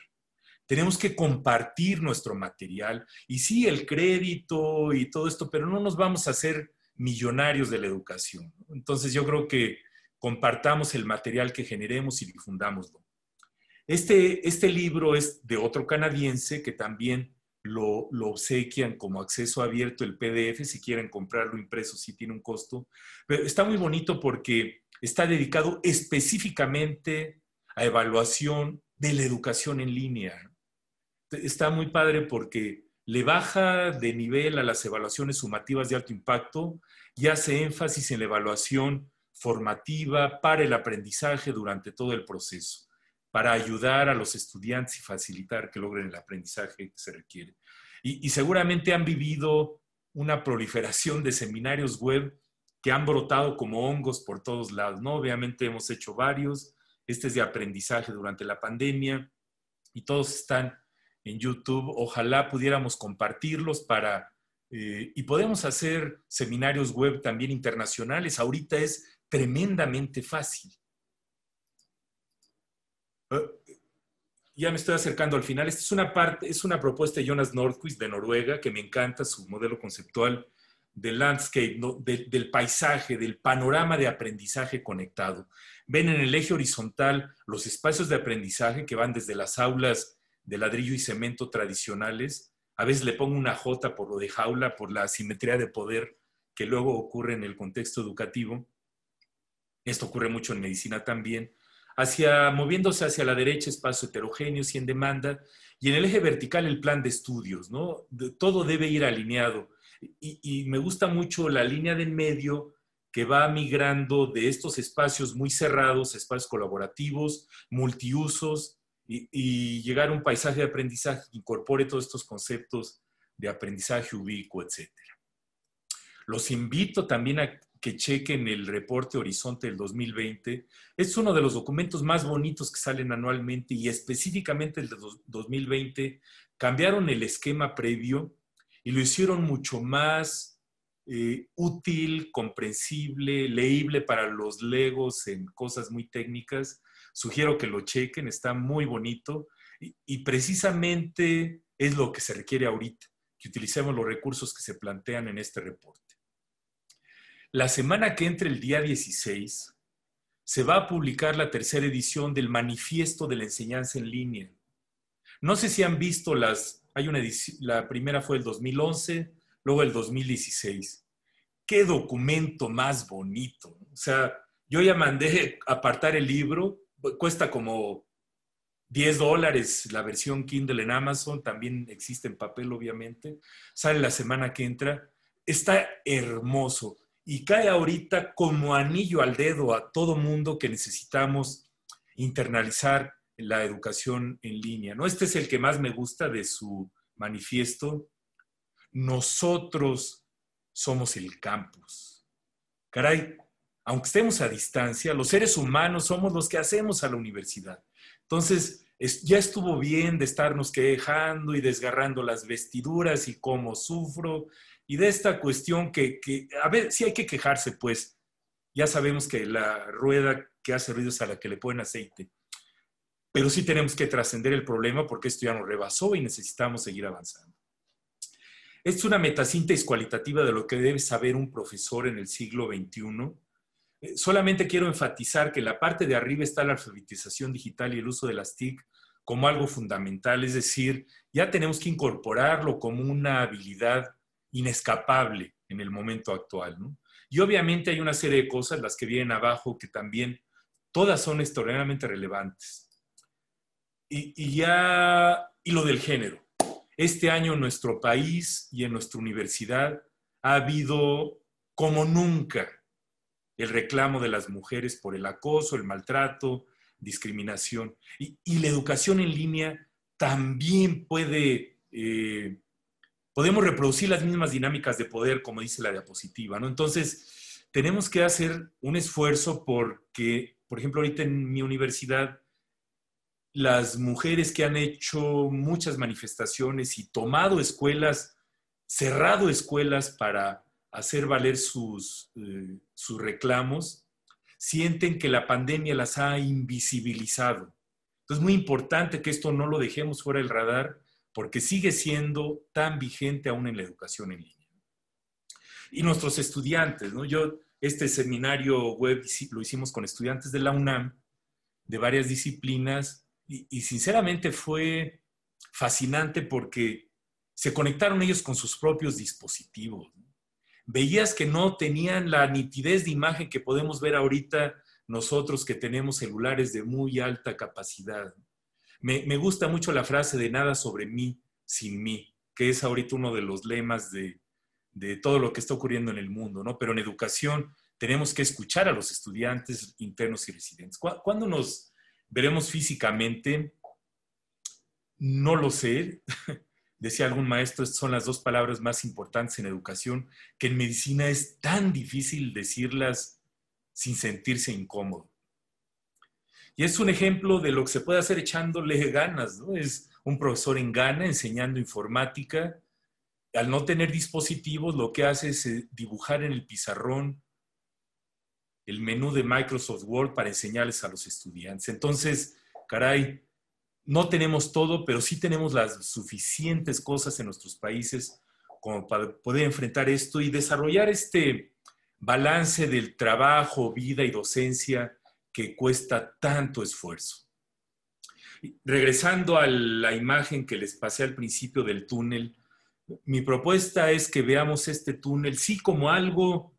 Tenemos que compartir nuestro material. Y sí, el crédito y todo esto, pero no nos vamos a hacer millonarios de la educación. Entonces yo creo que compartamos el material que generemos y difundámoslo. Este, este libro es de otro canadiense que también lo, lo, obsequian como acceso abierto el PDF, si quieren comprarlo impreso, sí tiene un costo. Pero está muy bonito porque está dedicado específicamente a evaluación de la educación en línea está muy padre porque le baja de nivel a las evaluaciones sumativas de alto impacto y hace énfasis en la evaluación formativa para el aprendizaje durante todo el proceso, para ayudar a los estudiantes y facilitar que logren el aprendizaje que se requiere. Y, seguramente han vivido una proliferación de seminarios web que han brotado como hongos por todos lados, ¿no? Obviamente hemos hecho varios, este es de aprendizaje durante la pandemia y todos están en YouTube. Ojalá pudiéramos compartirlos para... Eh, y podemos hacer seminarios web también internacionales. Ahorita es tremendamente fácil. Eh, ya me estoy acercando al final. Esta es una parte, es una propuesta de Jonas Nordquist de Noruega, que me encanta su modelo conceptual del landscape, del paisaje, del panorama de aprendizaje conectado. Ven en el eje horizontal los espacios de aprendizaje que van desde las aulas de ladrillo y cemento tradicionales. A veces le pongo una J por lo de jaula, por la asimetría de poder que luego ocurre en el contexto educativo. Esto ocurre mucho en medicina también. Hacia, moviéndose hacia la derecha, espacio heterogéneo, sin demanda, y en el eje vertical el plan de estudios, ¿no? todo debe ir alineado. Y, me gusta mucho la línea de en medio que va migrando de estos espacios muy cerrados, espacios colaborativos, multiusos, y, llegar a un paisaje de aprendizaje que incorpore todos estos conceptos de aprendizaje ubicuo, etc. Los invito también a que chequen el reporte Horizonte del 2020. Es uno de los documentos más bonitos que salen anualmente y específicamente el de 2020 cambiaron el esquema previo y lo hicieron mucho más eh, útil, comprensible, leíble para los legos en cosas muy técnicas Sugiero que lo chequen, está muy bonito y, precisamente es lo que se requiere ahorita, que utilicemos los recursos que se plantean en este reporte. La semana que entre el día 16 se va a publicar la tercera edición del Manifiesto de la Enseñanza en Línea. No sé si han visto las, hay una edición, la primera fue el 2011, luego el 2016. Qué documento más bonito. O sea, yo ya mandé apartar el libro pues, cuesta como 10 dólares la versión Kindle en Amazon, también existe en papel obviamente, sale la semana que entra, está hermoso y cae ahorita como anillo al dedo a todo mundo que necesitamos internalizar la educación en línea. ¿no? Este es el que más me gusta de su manifiesto. Nosotros somos el campus. Caray, aunque estemos a distancia, los seres humanos somos los que hacemos a la universidad. Entonces, ya estuvo bien de estarnos quejando y desgarrando las vestiduras y cómo sufro, y de esta cuestión que, que a ver, sí hay que quejarse, pues, ya sabemos que la rueda que hace ruido es a la que le ponen aceite, pero sí tenemos que trascender el problema porque esto ya nos rebasó y necesitamos seguir avanzando. es una metasíntesis cualitativa de lo que debe saber un profesor en el siglo XXI eh, solamente quiero enfatizar que la parte de arriba está la alfabetización digital y el uso de las TIC como algo fundamental, es decir, ya tenemos que incorporarlo como una habilidad inescapable en el momento actual. Y obviamente hay una serie de cosas, las que vienen abajo, que también todas son extraordinariamente relevantes. Y, y ya, y lo del género. Este año en nuestro país y en nuestra universidad ha habido como nunca el reclamo de las mujeres por el acoso, el maltrato, discriminación. Y, la educación en línea también puede, eh, podemos reproducir las mismas dinámicas de poder, como dice la diapositiva, ¿no? Entonces, tenemos que hacer un esfuerzo porque, por ejemplo, ahorita en mi universidad, las mujeres que han hecho muchas manifestaciones y tomado escuelas, cerrado escuelas para hacer valer sus, eh, sus reclamos, sienten que la pandemia las ha invisibilizado. Entonces, es muy importante que esto no lo dejemos fuera del radar porque sigue siendo tan vigente aún en la educación en línea. Y nuestros estudiantes, ¿no? Yo este seminario web lo hicimos con estudiantes de la UNAM, de varias disciplinas, y sinceramente fue fascinante porque se conectaron ellos con sus propios dispositivos veías que no tenían la nitidez de imagen que podemos ver ahorita nosotros que tenemos celulares de muy alta capacidad. Me, gusta mucho la frase de nada sobre mí sin mí, que es ahorita uno de los lemas de, de todo lo que está ocurriendo en el mundo, ¿no? Pero en educación tenemos que escuchar a los estudiantes internos y residentes. ¿Cuándo nos veremos físicamente? No lo sé. Decía algún maestro, son las dos palabras más importantes en educación, que en medicina es tan difícil decirlas sin sentirse incómodo. Y es un ejemplo de lo que se puede hacer echándole ganas, ¿no? Es un profesor en gana enseñando informática. Al no tener dispositivos, lo que hace es eh, dibujar en el pizarrón el menú de Microsoft Word para enseñarles a los estudiantes. Entonces, caray, no tenemos todo, pero sí tenemos las suficientes cosas en nuestros países como para poder enfrentar esto y desarrollar este balance del trabajo, vida y docencia que cuesta tanto esfuerzo. Regresando a la imagen que les pasé al principio del túnel, mi propuesta es que veamos este túnel sí como algo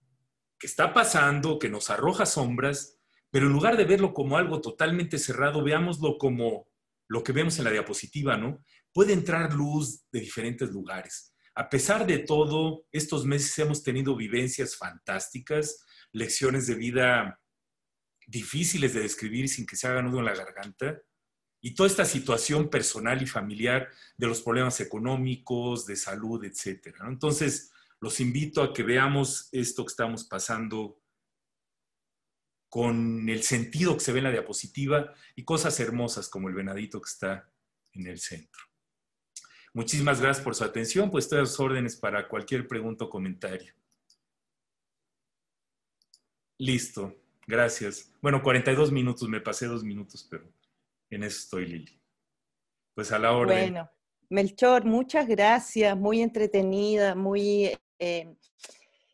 que está pasando, que nos arroja sombras, pero en lugar de verlo como algo totalmente cerrado, veámoslo como lo que vemos en la diapositiva, ¿no? Puede entrar luz de diferentes lugares. A pesar de todo, estos meses hemos tenido vivencias fantásticas, lecciones de vida difíciles de describir sin que se haga nudo en la garganta. Y toda esta situación personal y familiar de los problemas económicos, de salud, etc. Entonces, los invito a que veamos esto que estamos pasando con el sentido que se ve en la diapositiva y cosas hermosas como el venadito que está en el centro. Muchísimas gracias por su atención, pues estoy a órdenes para cualquier pregunta o comentario. Listo, gracias. Bueno, 42 minutos, me pasé dos minutos, pero en eso estoy, Lili. Pues a la orden. Bueno, Melchor, muchas gracias, muy entretenida, muy... Eh,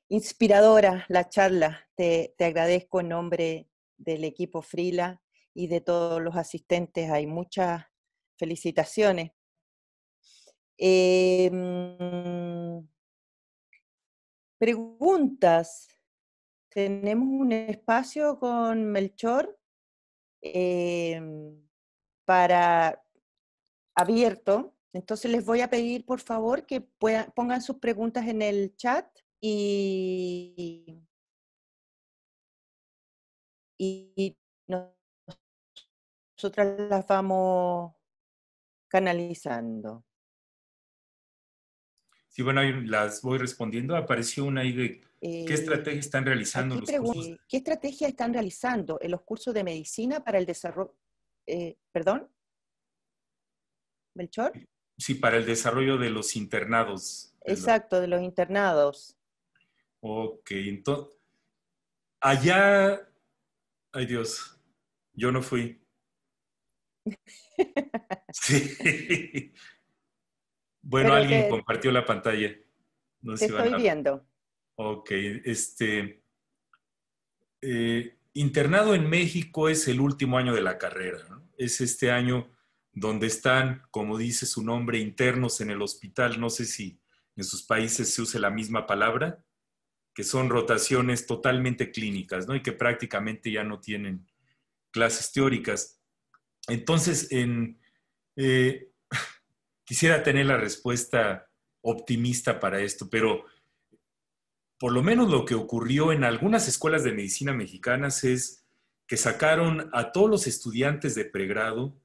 inspiradora la charla. Te, agradezco en nombre del equipo Frila y de todos los asistentes. Hay muchas felicitaciones. Em, preguntas. Tenemos un espacio con Melchor em, para abierto. Entonces les voy a pedir, por favor, que pongan sus preguntas en el chat y, y nosotras las vamos canalizando. Sí, bueno, las voy respondiendo. Apareció una ahí de qué eh, estrategia están realizando los ¿Qué estrategia están realizando en los cursos de medicina para el desarrollo? Eh, ¿Perdón? ¿Melchor? Sí, para el desarrollo de los internados. Exacto, de los internados. Ok, entonces, allá, ay Dios, yo no fui. Sí. Bueno, alguien compartió la pantalla. No Te estoy viendo. Ok, este. Eh, internado en México es el último año de la carrera. ¿no? Es este año donde están, como dice su nombre, internos en el hospital. No sé si en sus países se usa la misma palabra, que son rotaciones totalmente clínicas, ¿no? Y que prácticamente ya no tienen clases teóricas. Entonces, eh, quisiera tener la respuesta optimista para esto, pero por lo menos lo que ocurrió en algunas escuelas de medicina mexicanas es que sacaron a todos los estudiantes de pregrado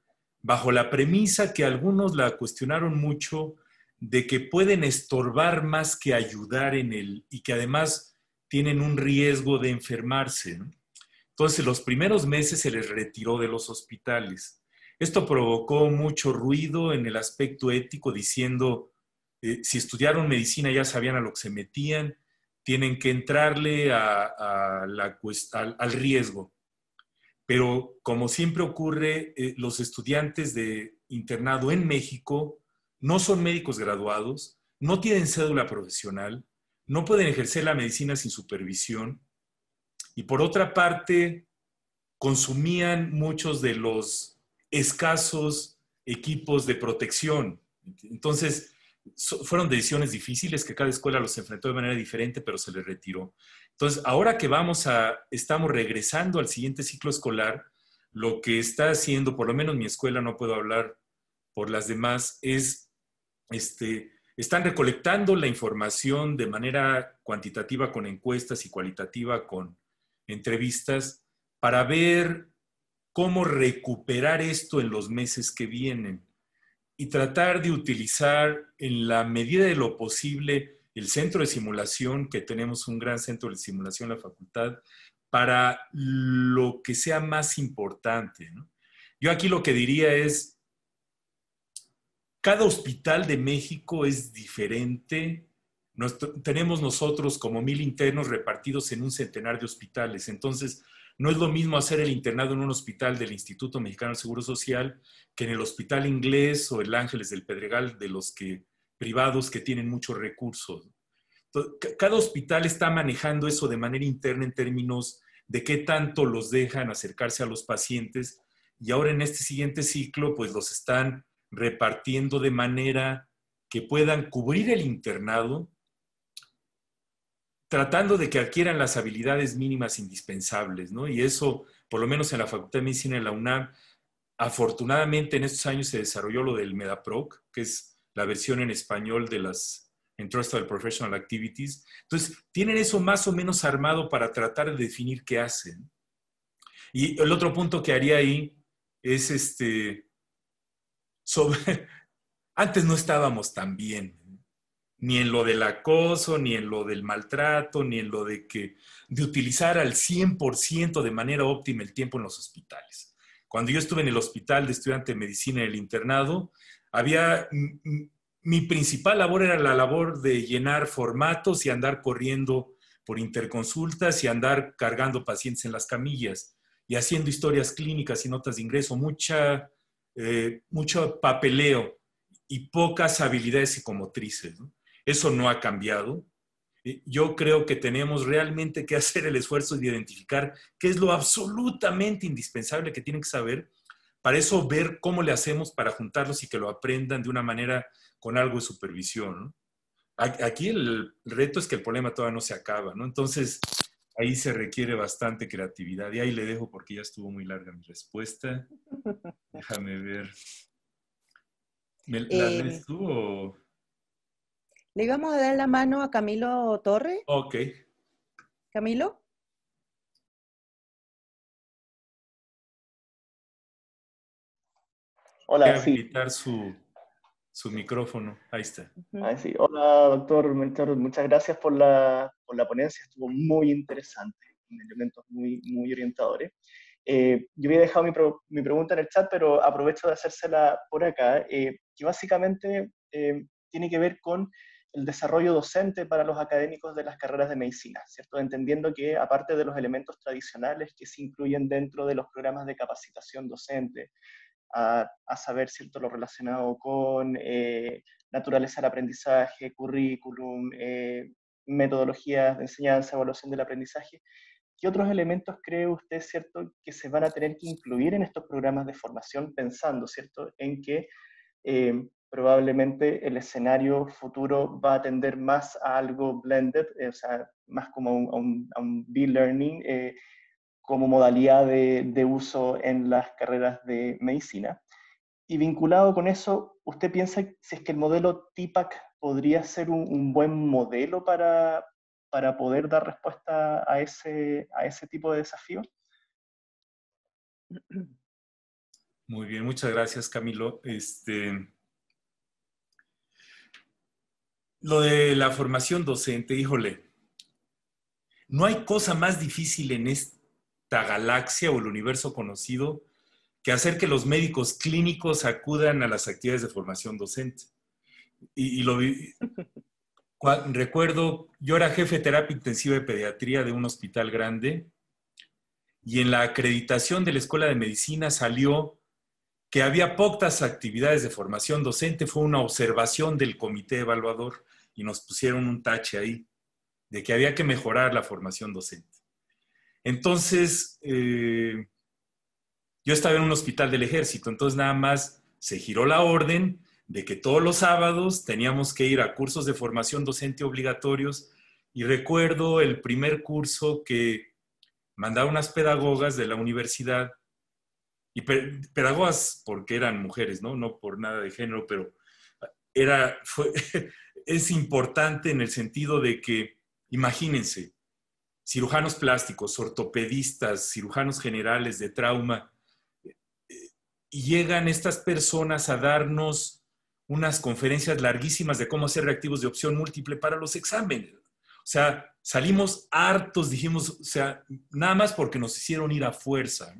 bajo la premisa que algunos la cuestionaron mucho de que pueden estorbar más que ayudar en él y que además tienen un riesgo de enfermarse. Entonces, los primeros meses se les retiró de los hospitales. Esto provocó mucho ruido en el aspecto ético, diciendo, eh, si estudiaron medicina ya sabían a lo que se metían, tienen que entrarle al, riesgo. Pero como siempre ocurre, eh, los estudiantes de internado en México no son médicos graduados, no tienen cédula profesional, no pueden ejercer la medicina sin supervisión y por otra parte consumían muchos de los escasos equipos de protección. Entonces, fueron decisiones difíciles que cada escuela los enfrentó de manera diferente, pero se les retiró. Entonces, ahora que vamos a, estamos regresando al siguiente ciclo escolar, lo que está haciendo, por lo menos mi escuela, no puedo hablar por las demás, es este, están recolectando la información de manera cuantitativa con encuestas y cualitativa con entrevistas para ver cómo recuperar esto en los meses que vienen y tratar de utilizar en la medida de lo posible el centro de simulación, que tenemos un gran centro de simulación en la facultad, para lo que sea más importante. Yo aquí lo que diría es, cada hospital de México es diferente. tenemos nosotros como mil internos repartidos en un centenar de hospitales. Entonces, no es lo mismo hacer el internado en un hospital del Instituto Mexicano del Seguro Social que en el Hospital Inglés o el Ángeles del Pedregal, de los que, privados que tienen muchos recursos. cada hospital está manejando eso de manera interna en términos de qué tanto los dejan acercarse a los pacientes y ahora en este siguiente ciclo, pues los están repartiendo de manera que puedan cubrir el internado, tratando de que adquieran las habilidades mínimas indispensables, ¿no? Y eso, por lo menos en la Facultad de Medicina de la UNAM, afortunadamente en estos años se desarrolló lo del MEDAPROC, que es la versión en español de las Entrusted Professional Activities. Entonces, tienen eso más o menos armado para tratar de definir qué hacen. Y el otro punto que haría ahí es este, antes no estábamos tan bien, ni en lo del acoso, ni en lo del maltrato, ni en lo de que, de utilizar al 100% de manera óptima el tiempo en los hospitales. Cuando yo estuve en el hospital de estudiante de medicina en el internado, había mi principal labor era la labor de llenar formatos y andar corriendo por interconsultas y andar cargando pacientes en las camillas y haciendo historias clínicas y notas de ingreso, mucha eh, mucho papeleo y pocas habilidades psicomotrices. Eso no ha cambiado. Yo creo que tenemos realmente que hacer el esfuerzo de identificar qué es lo absolutamente indispensable que tienen que saber. Para eso ver cómo le hacemos para juntarlos y que lo aprendan de una manera con algo de supervisión. Aquí el reto es que el problema todavía no se acaba, ¿no? Entonces, ahí se requiere bastante creatividad. Y ahí le dejo porque ya estuvo muy larga mi respuesta. Déjame ver. ¿Me, ¿La eh, tú o... Le íbamos a dar la mano a Camilo Torre. Ok. Camilo. Hola, su su micrófono. Ahí está. sí. Hola, doctor Muchas gracias por la, por la ponencia. Estuvo muy interesante, elementos muy, muy orientadores. ¿eh? Eh, yo había dejado mi, mi, pregunta en el chat, pero aprovecho de hacérsela por acá, eh, que básicamente tiene que ver con el desarrollo docente para los académicos de las carreras de medicina, ¿cierto? Entendiendo que aparte de los elementos tradicionales que se incluyen dentro de los programas de capacitación docente, a, saber ¿cierto? lo relacionado con eh, naturaleza del aprendizaje, currículum, eh, metodologías de enseñanza, evaluación del aprendizaje. ¿Qué otros elementos cree usted ¿cierto? que se van a tener que incluir en estos programas de formación pensando ¿cierto? en que em, probablemente el escenario futuro va a tender más a algo blended, eh, o sea, más como a un, un, un B-learning? como modalidad de, uso en las carreras de medicina. Y vinculado con eso, ¿usted piensa si es que el modelo TIPAC podría ser un, buen modelo para, para, poder dar respuesta a ese, a ese tipo de desafío? Muy bien, muchas gracias Camilo. Este, lo de la formación docente, híjole, no hay cosa más difícil en este galaxia o el universo conocido que hacer que los médicos clínicos acudan a las actividades de formación docente. Y, lo Recuerdo, yo era jefe de terapia intensiva de pediatría de un hospital grande y en la acreditación de la Escuela de Medicina salió que había pocas actividades de formación docente, fue una observación del comité evaluador y nos pusieron un tache ahí de que había que mejorar la formación docente. Entonces, eh, yo estaba en un hospital del ejército, entonces nada más se giró la orden de que todos los sábados teníamos que ir a cursos de formación docente obligatorios y recuerdo el primer curso que mandaron unas pedagogas de la universidad, y pedagogas porque eran mujeres, ¿no? No por nada de género, pero era, es importante en el sentido de que, imagínense, cirujanos plásticos, ortopedistas, cirujanos generales de trauma, eh, llegan estas personas a darnos unas conferencias larguísimas de cómo hacer reactivos de opción múltiple para los exámenes. O sea, salimos hartos, dijimos, o sea, nada más porque nos hicieron ir a fuerza.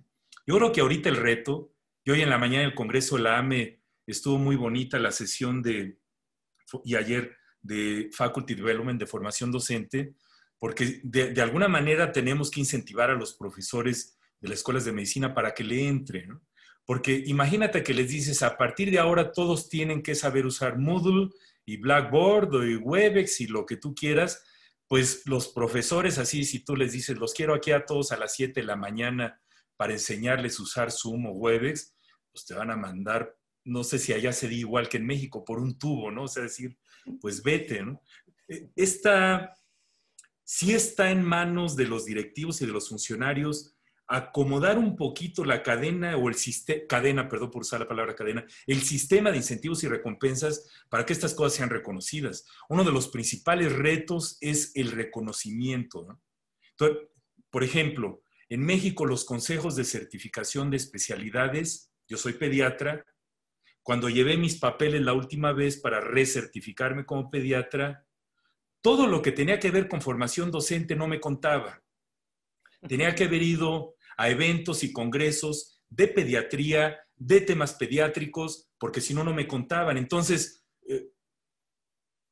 Yo creo que ahorita el reto, y hoy en la mañana en el Congreso de la AME estuvo muy bonita la sesión de, y ayer de Faculty Development de formación docente, porque de, alguna manera tenemos que incentivar a los profesores de las escuelas de medicina para que le entren, Porque imagínate que les dices, a partir de ahora todos tienen que saber usar Moodle y Blackboard o Webex y lo que tú quieras, pues los profesores así, si tú les dices, los quiero aquí a todos a las 7 de la mañana para enseñarles usar Zoom o Webex, pues te van a mandar, no sé si allá se igual que en México, por un tubo, ¿no? O sea, decir, pues vete, ¿no? E, esta, si está en manos de los directivos y de los funcionarios acomodar un poquito la cadena o el sistema, cadena, perdón por usar la palabra cadena, el sistema de incentivos y recompensas para que estas cosas sean reconocidas. Uno de los principales retos es el reconocimiento. por ejemplo, en México los consejos de certificación de especialidades, yo soy pediatra, cuando llevé mis papeles la última vez para recertificarme como pediatra, todo lo que tenía que ver con formación docente no me contaba. Tenía que haber ido a eventos y congresos de pediatría, de temas pediátricos, porque si no, no me contaban. Entonces, eh,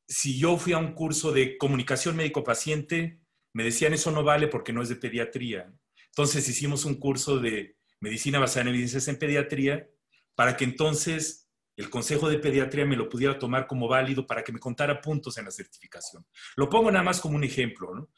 si yo fui a un curso de comunicación médico-paciente, me decían eso no vale porque no es de pediatría. Entonces hicimos un curso de medicina basada en evidencias en pediatría para que entonces el consejo de pediatría me lo pudiera tomar como válido para que me contara puntos en la certificación. Lo pongo nada más como un ejemplo.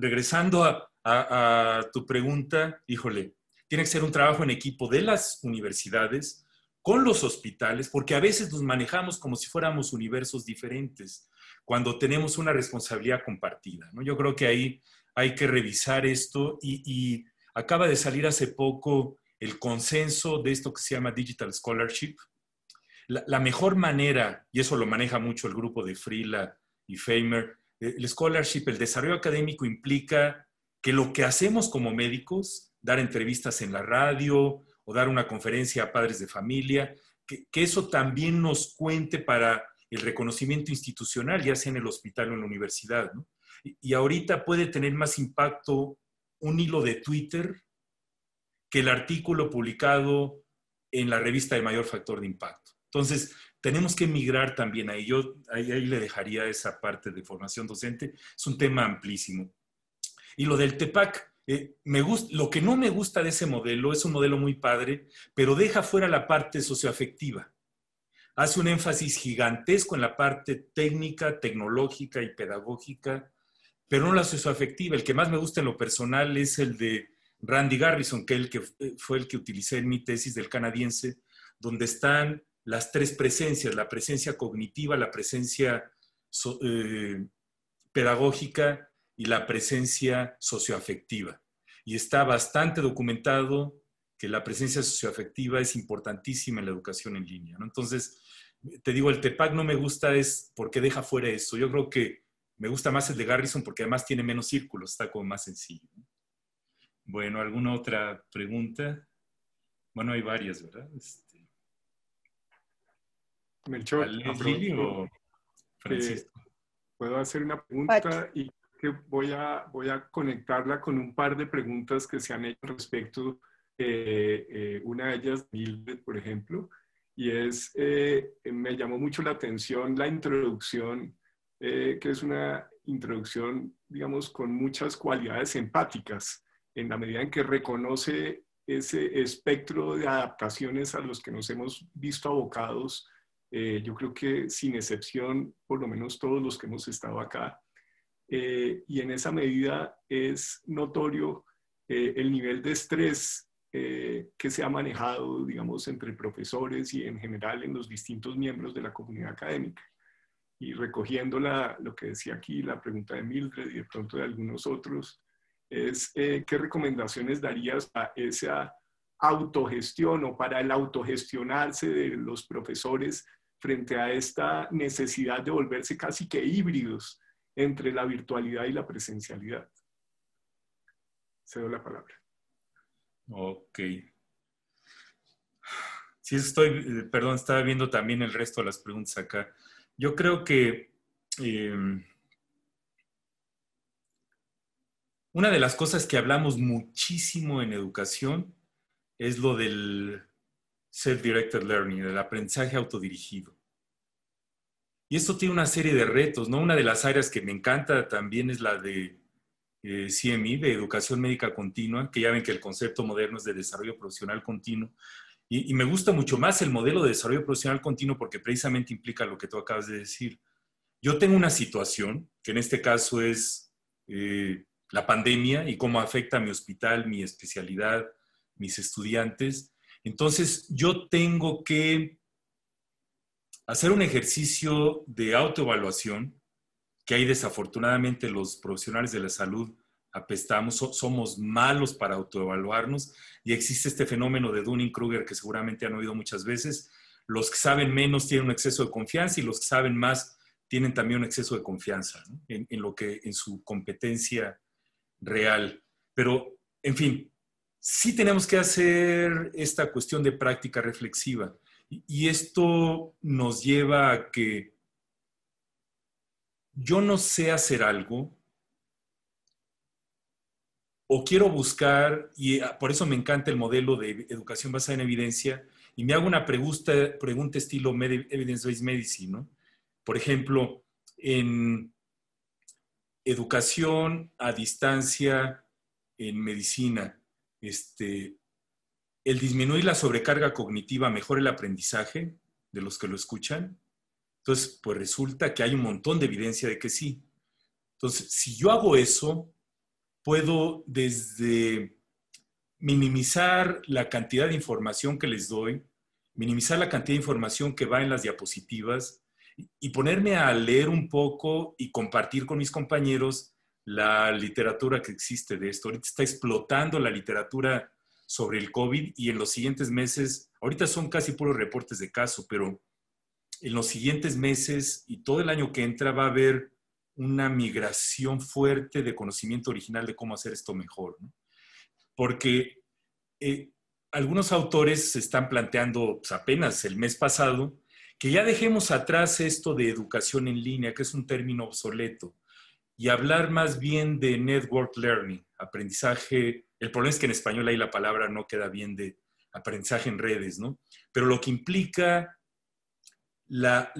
regresando a, tu pregunta, híjole, tiene que ser un trabajo en equipo de las universidades con los hospitales, porque a veces nos manejamos como si fuéramos universos diferentes, cuando tenemos una responsabilidad compartida. ¿no? Yo creo que ahí hay que revisar esto y acaba de salir hace poco el consenso de esto que se llama Digital Scholarship, la, mejor manera, y eso lo maneja mucho el grupo de Frila y Famer, eh, el scholarship, el desarrollo académico implica que lo que hacemos como médicos, dar entrevistas en la radio o dar una conferencia a padres de familia, que, eso también nos cuente para el reconocimiento institucional, ya sea en el hospital o en la universidad. Y, y ahorita puede tener más impacto un hilo de Twitter que el artículo publicado en la revista de mayor factor de impacto. Entonces, tenemos que migrar también ahí. Yo ahí, le dejaría esa parte de formación docente. Es un tema amplísimo. Y lo del TEPAC, eh, me lo que no me gusta de ese modelo, es un modelo muy padre, pero deja fuera la parte socioafectiva. Hace un énfasis gigantesco en la parte técnica, tecnológica y pedagógica, pero no la socioafectiva. El que más me gusta en lo personal es el de Randy Garrison, que, el que eh, fue el que utilicé en mi tesis del canadiense, donde están las tres presencias, la presencia cognitiva, la presencia eh, pedagógica y la presencia socioafectiva. Y está bastante documentado que la presencia socioafectiva es importantísima en la educación en línea. Entonces, te digo, el TEPAC no me gusta es porque deja fuera eso. Yo creo que me gusta más el de Garrison porque además tiene menos círculos, está como más sencillo. Bueno, ¿alguna otra pregunta? Bueno, hay varias, ¿verdad? Melchor, ah, eh, Francisco? Puedo hacer una pregunta y que voy a, voy a conectarla con un par de preguntas que se han hecho respecto, eh, eh, una de ellas, Mildred, por ejemplo, y es, me llamó mucho la atención la introducción, que es una introducción, digamos, con muchas cualidades empáticas, en la medida en que reconoce ese espectro de adaptaciones a los que nos hemos visto abocados eh, yo creo que sin excepción, por lo menos todos los que hemos estado acá, eh, y en esa medida es notorio eh, el nivel de estrés que se ha manejado, digamos, entre profesores y en general en los distintos miembros de la comunidad académica. Y recogiendo la, lo que decía aquí, la pregunta de Mildred y de pronto de algunos otros, es qué recomendaciones darías a esa autogestión o para el autogestionarse de los profesores frente a esta necesidad de volverse casi que híbridos entre la virtualidad y la presencialidad. Cedo la palabra. Ok. Sí, estoy, eh, perdón, estaba viendo también el resto de las preguntas acá. Yo creo que em, una de las cosas que hablamos muchísimo en educación es lo del Self-Directed Learning, el aprendizaje autodirigido. Y esto tiene una serie de retos, ¿no? Una de las áreas que me encanta también es la de eh, CMI, de Educación Médica Continua, que ya ven que el concepto moderno es de desarrollo profesional continuo. Y, me gusta mucho más el modelo de desarrollo profesional continuo porque precisamente implica lo que tú acabas de decir. Yo tengo una situación, que en este caso es eh, la pandemia y cómo afecta a mi hospital, mi especialidad, mis estudiantes, entonces, yo tengo que hacer un ejercicio de autoevaluación, que hay desafortunadamente los profesionales de la salud apestamos, somos malos para autoevaluarnos y existe este fenómeno de Dunning-Kruger que seguramente han oído muchas veces. Los que saben menos tienen un exceso de confianza y los que saben más tienen también un exceso de confianza en, lo que en su competencia real. Pero, en fin, sí tenemos que hacer esta cuestión de práctica reflexiva. Y esto nos lleva a que yo no sé hacer algo o quiero buscar, y eh, por eso me encanta el modelo de educación basada en evidencia, y me hago una pregunta, pregunta estilo evidence-based medicine, Por ejemplo, en educación a distancia en medicina, este, el disminuir la sobrecarga cognitiva mejora el aprendizaje de los que lo escuchan. Entonces, pues resulta que hay un montón de evidencia de que sí. Entonces, si yo hago eso, puedo desde minimizar la cantidad de información que les doy, minimizar la cantidad de información que va en las diapositivas y ponerme a leer un poco y compartir con mis compañeros la literatura que existe de esto. Ahorita está explotando la literatura sobre el COVID y en los siguientes meses, ahorita son casi puros reportes de caso, pero en los siguientes meses y todo el año que entra va a haber una migración fuerte de conocimiento original de cómo hacer esto mejor. Porque eh, algunos autores se están planteando pues, apenas el mes pasado que ya dejemos atrás esto de educación en línea, que es un término obsoleto y hablar más bien de network learning, aprendizaje. El problema es que en español ahí la palabra no queda bien de aprendizaje en redes, ¿no? Pero lo que implica la,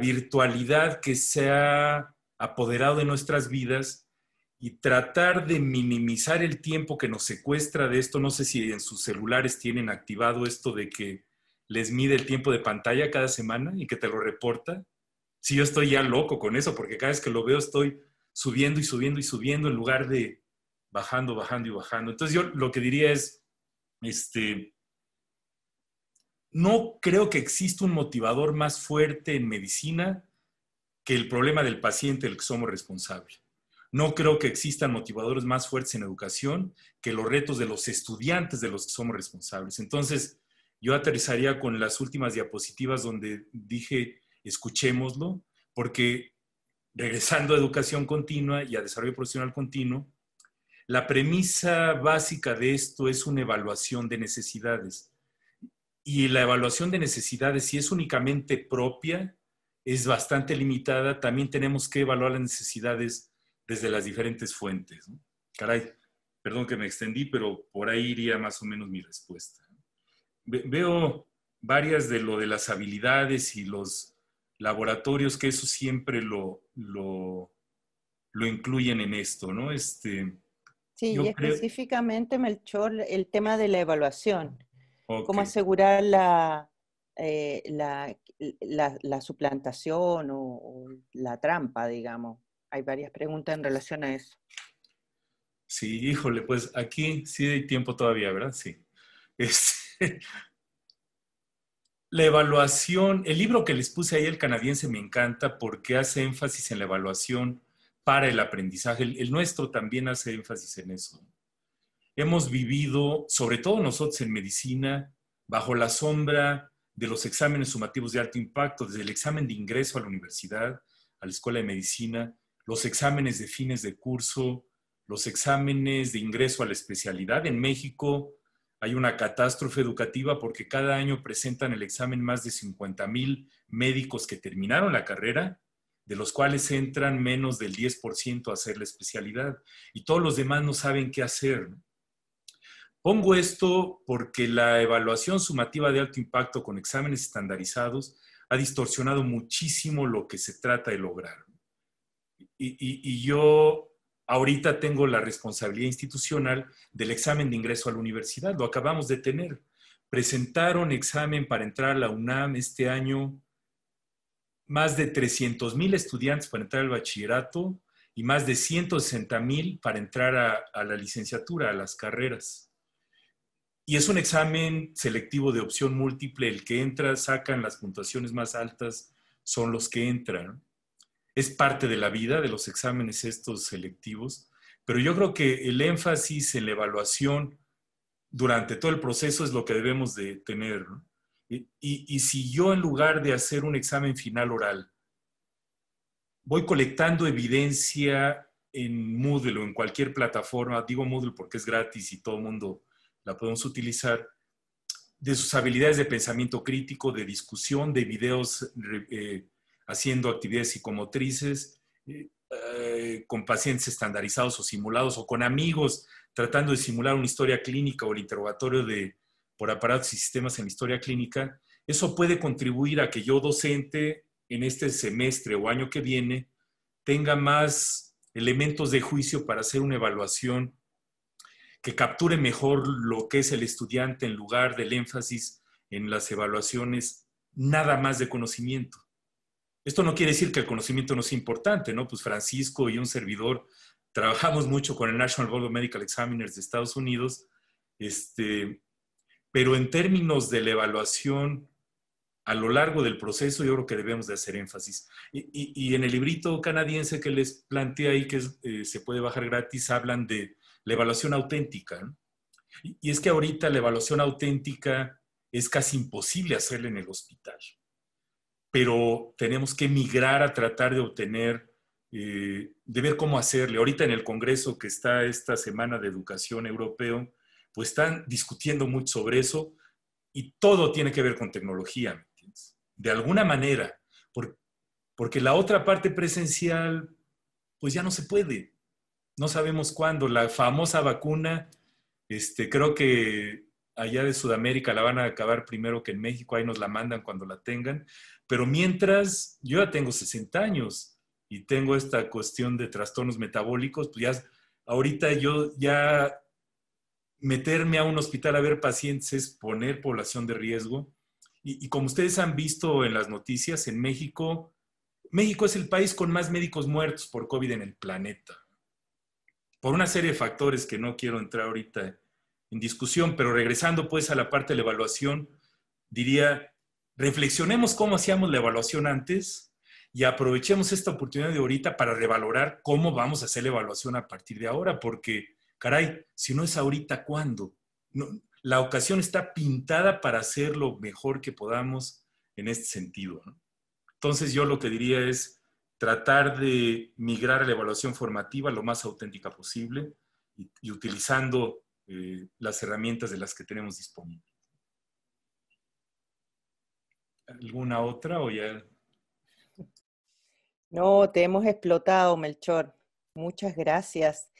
virtualidad que se ha apoderado de nuestras vidas y tratar de minimizar el tiempo que nos secuestra de esto. No sé si en sus celulares tienen activado esto de que les mide el tiempo de pantalla cada semana y que te lo reporta. Sí, yo estoy ya loco con eso, porque cada vez que lo veo estoy subiendo y subiendo y subiendo en lugar de bajando, bajando y bajando. Entonces yo lo que diría es, este, no creo que exista un motivador más fuerte en medicina que el problema del paciente del que somos responsables. No creo que existan motivadores más fuertes en educación que los retos de los estudiantes de los que somos responsables. Entonces, yo aterrizaría con las últimas diapositivas donde dije, escuchémoslo, porque regresando a educación continua y a desarrollo profesional continuo, la premisa básica de esto es una evaluación de necesidades. Y la evaluación de necesidades, si es únicamente propia, es bastante limitada. También tenemos que evaluar las necesidades desde las diferentes fuentes. Caray, perdón que me extendí, pero por ahí iría más o menos mi respuesta. veo varias de lo de las habilidades y los laboratorios, que eso siempre lo, lo, incluyen en esto, ¿no? Este, sí, y específicamente, Melchor, el tema de la evaluación. Cómo asegurar eh, la, la, la, suplantación o, la trampa, digamos. Hay varias preguntas en relación a eso. Sí, híjole, pues aquí sí hay tiempo todavía, ¿verdad? Sí. Este, la evaluación, el libro que les puse ahí, el canadiense, me encanta porque hace énfasis en la evaluación para el aprendizaje. El, nuestro también hace énfasis en eso. Hemos vivido, sobre todo nosotros en medicina, bajo la sombra de los exámenes sumativos de alto impacto, desde el examen de ingreso a la universidad, a la escuela de medicina, los exámenes de fines de curso, los exámenes de ingreso a la especialidad. En México, hay una catástrofe educativa porque cada año presentan el examen más de 50 mil médicos que terminaron la carrera, de los cuales entran menos del 10% a hacer la especialidad y todos los demás no saben qué hacer. Pongo esto porque la evaluación sumativa de alto impacto con exámenes estandarizados ha distorsionado muchísimo lo que se trata de lograr. Y, y yo Ahorita tengo la responsabilidad institucional del examen de ingreso a la universidad, lo acabamos de tener. Presentaron examen para entrar a la UNAM este año más de 300 mil estudiantes para entrar al bachillerato y más de 160 mil para entrar a, a la licenciatura, a las carreras. Y es un examen selectivo de opción múltiple, el que entra, sacan las puntuaciones más altas, son los que entran es parte de la vida, de los exámenes estos selectivos, pero yo creo que el énfasis en la evaluación durante todo el proceso es lo que debemos de tener. Y, si yo en lugar de hacer un examen final oral, voy colectando evidencia en Moodle o en cualquier plataforma, digo Moodle porque es gratis y todo el mundo la podemos utilizar, de sus habilidades de pensamiento crítico, de discusión, de videos eh, haciendo actividades psicomotrices eh, eh, con pacientes estandarizados o simulados o con amigos tratando de simular una historia clínica o el interrogatorio de, por aparatos y sistemas en historia clínica, eso puede contribuir a que yo docente en este semestre o año que viene tenga más elementos de juicio para hacer una evaluación que capture mejor lo que es el estudiante en lugar del énfasis en las evaluaciones nada más de conocimiento. Esto no quiere decir que el conocimiento no sea importante, ¿no? Pues Francisco y un servidor trabajamos mucho con el National Board of Medical Examiners de Estados Unidos, este, pero en términos de la evaluación a lo largo del proceso, yo creo que debemos de hacer énfasis. Y, en el librito canadiense que les planteé ahí, que eh, se puede bajar gratis, hablan de la evaluación auténtica. ¿no? Y, y es que ahorita la evaluación auténtica es casi imposible hacerla en el hospital pero tenemos que migrar a tratar de obtener, eh, de ver cómo hacerle. Ahorita en el Congreso que está esta Semana de Educación Europeo, pues están discutiendo mucho sobre eso y todo tiene que ver con tecnología, ¿me entiendes? De alguna manera, porque la otra parte presencial, pues ya no se puede. No sabemos cuándo. La famosa vacuna, este, creo que allá de Sudamérica la van a acabar primero que en México, ahí nos la mandan cuando la tengan. Pero mientras, yo ya tengo 60 años y tengo esta cuestión de trastornos metabólicos, pues ya, ahorita yo ya meterme a un hospital a ver pacientes es poner población de riesgo. Y, como ustedes han visto en las noticias, en México, México es el país con más médicos muertos por COVID en el planeta. Por una serie de factores que no quiero entrar ahorita discusión, pero regresando pues a la parte de la evaluación, diría, reflexionemos cómo hacíamos la evaluación antes y aprovechemos esta oportunidad de ahorita para revalorar cómo vamos a hacer la evaluación a partir de ahora, porque, caray, si no es ahorita, ¿cuándo? la ocasión está pintada para hacer lo mejor que podamos en este sentido. Entonces yo lo que diría es tratar de migrar a la evaluación formativa lo más auténtica posible y utilizando eh, las herramientas de las que tenemos disponibles. ¿Alguna otra o ya? No, te hemos explotado, Melchor. Muchas gracias.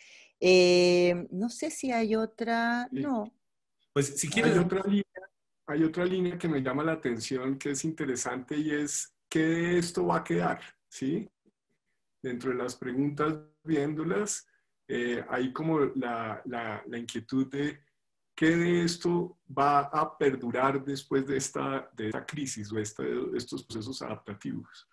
Eh, no sé si hay otra. No. Pues si quieres. Hay otra, línea, que me llama la atención que es interesante y es qué esto va a quedar, ¿sí? Dentro de las preguntas, viéndolas, eh, hay como la, inquietud de qué de esto va a perdurar después de esta, esta crisis o de este, estos procesos adaptativos.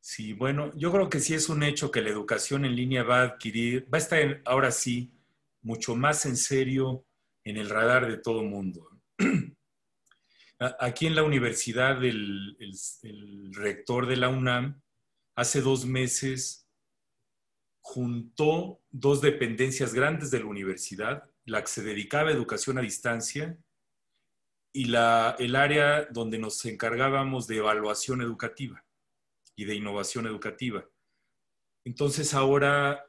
Sí, bueno, yo creo que sí es un hecho que la educación en línea va a adquirir, va a estar ahora sí mucho más en serio en el radar de todo mundo. Aquí en la universidad, el, el rector de la UNAM hace dos meses juntó dos dependencias grandes de la universidad, la que se dedicaba a educación a distancia y el área donde nos encargábamos de evaluación educativa y de innovación educativa. Entonces ahora,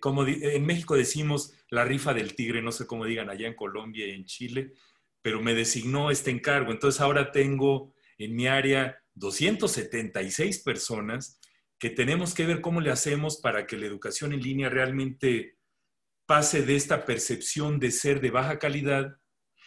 como en México decimos la rifa del tigre, no sé cómo digan allá en Colombia y en Chile, pero me designó este encargo. Entonces ahora tengo en mi área 276 personas que tenemos que ver cómo le hacemos para que la educación en línea realmente pase de esta percepción de ser de baja calidad,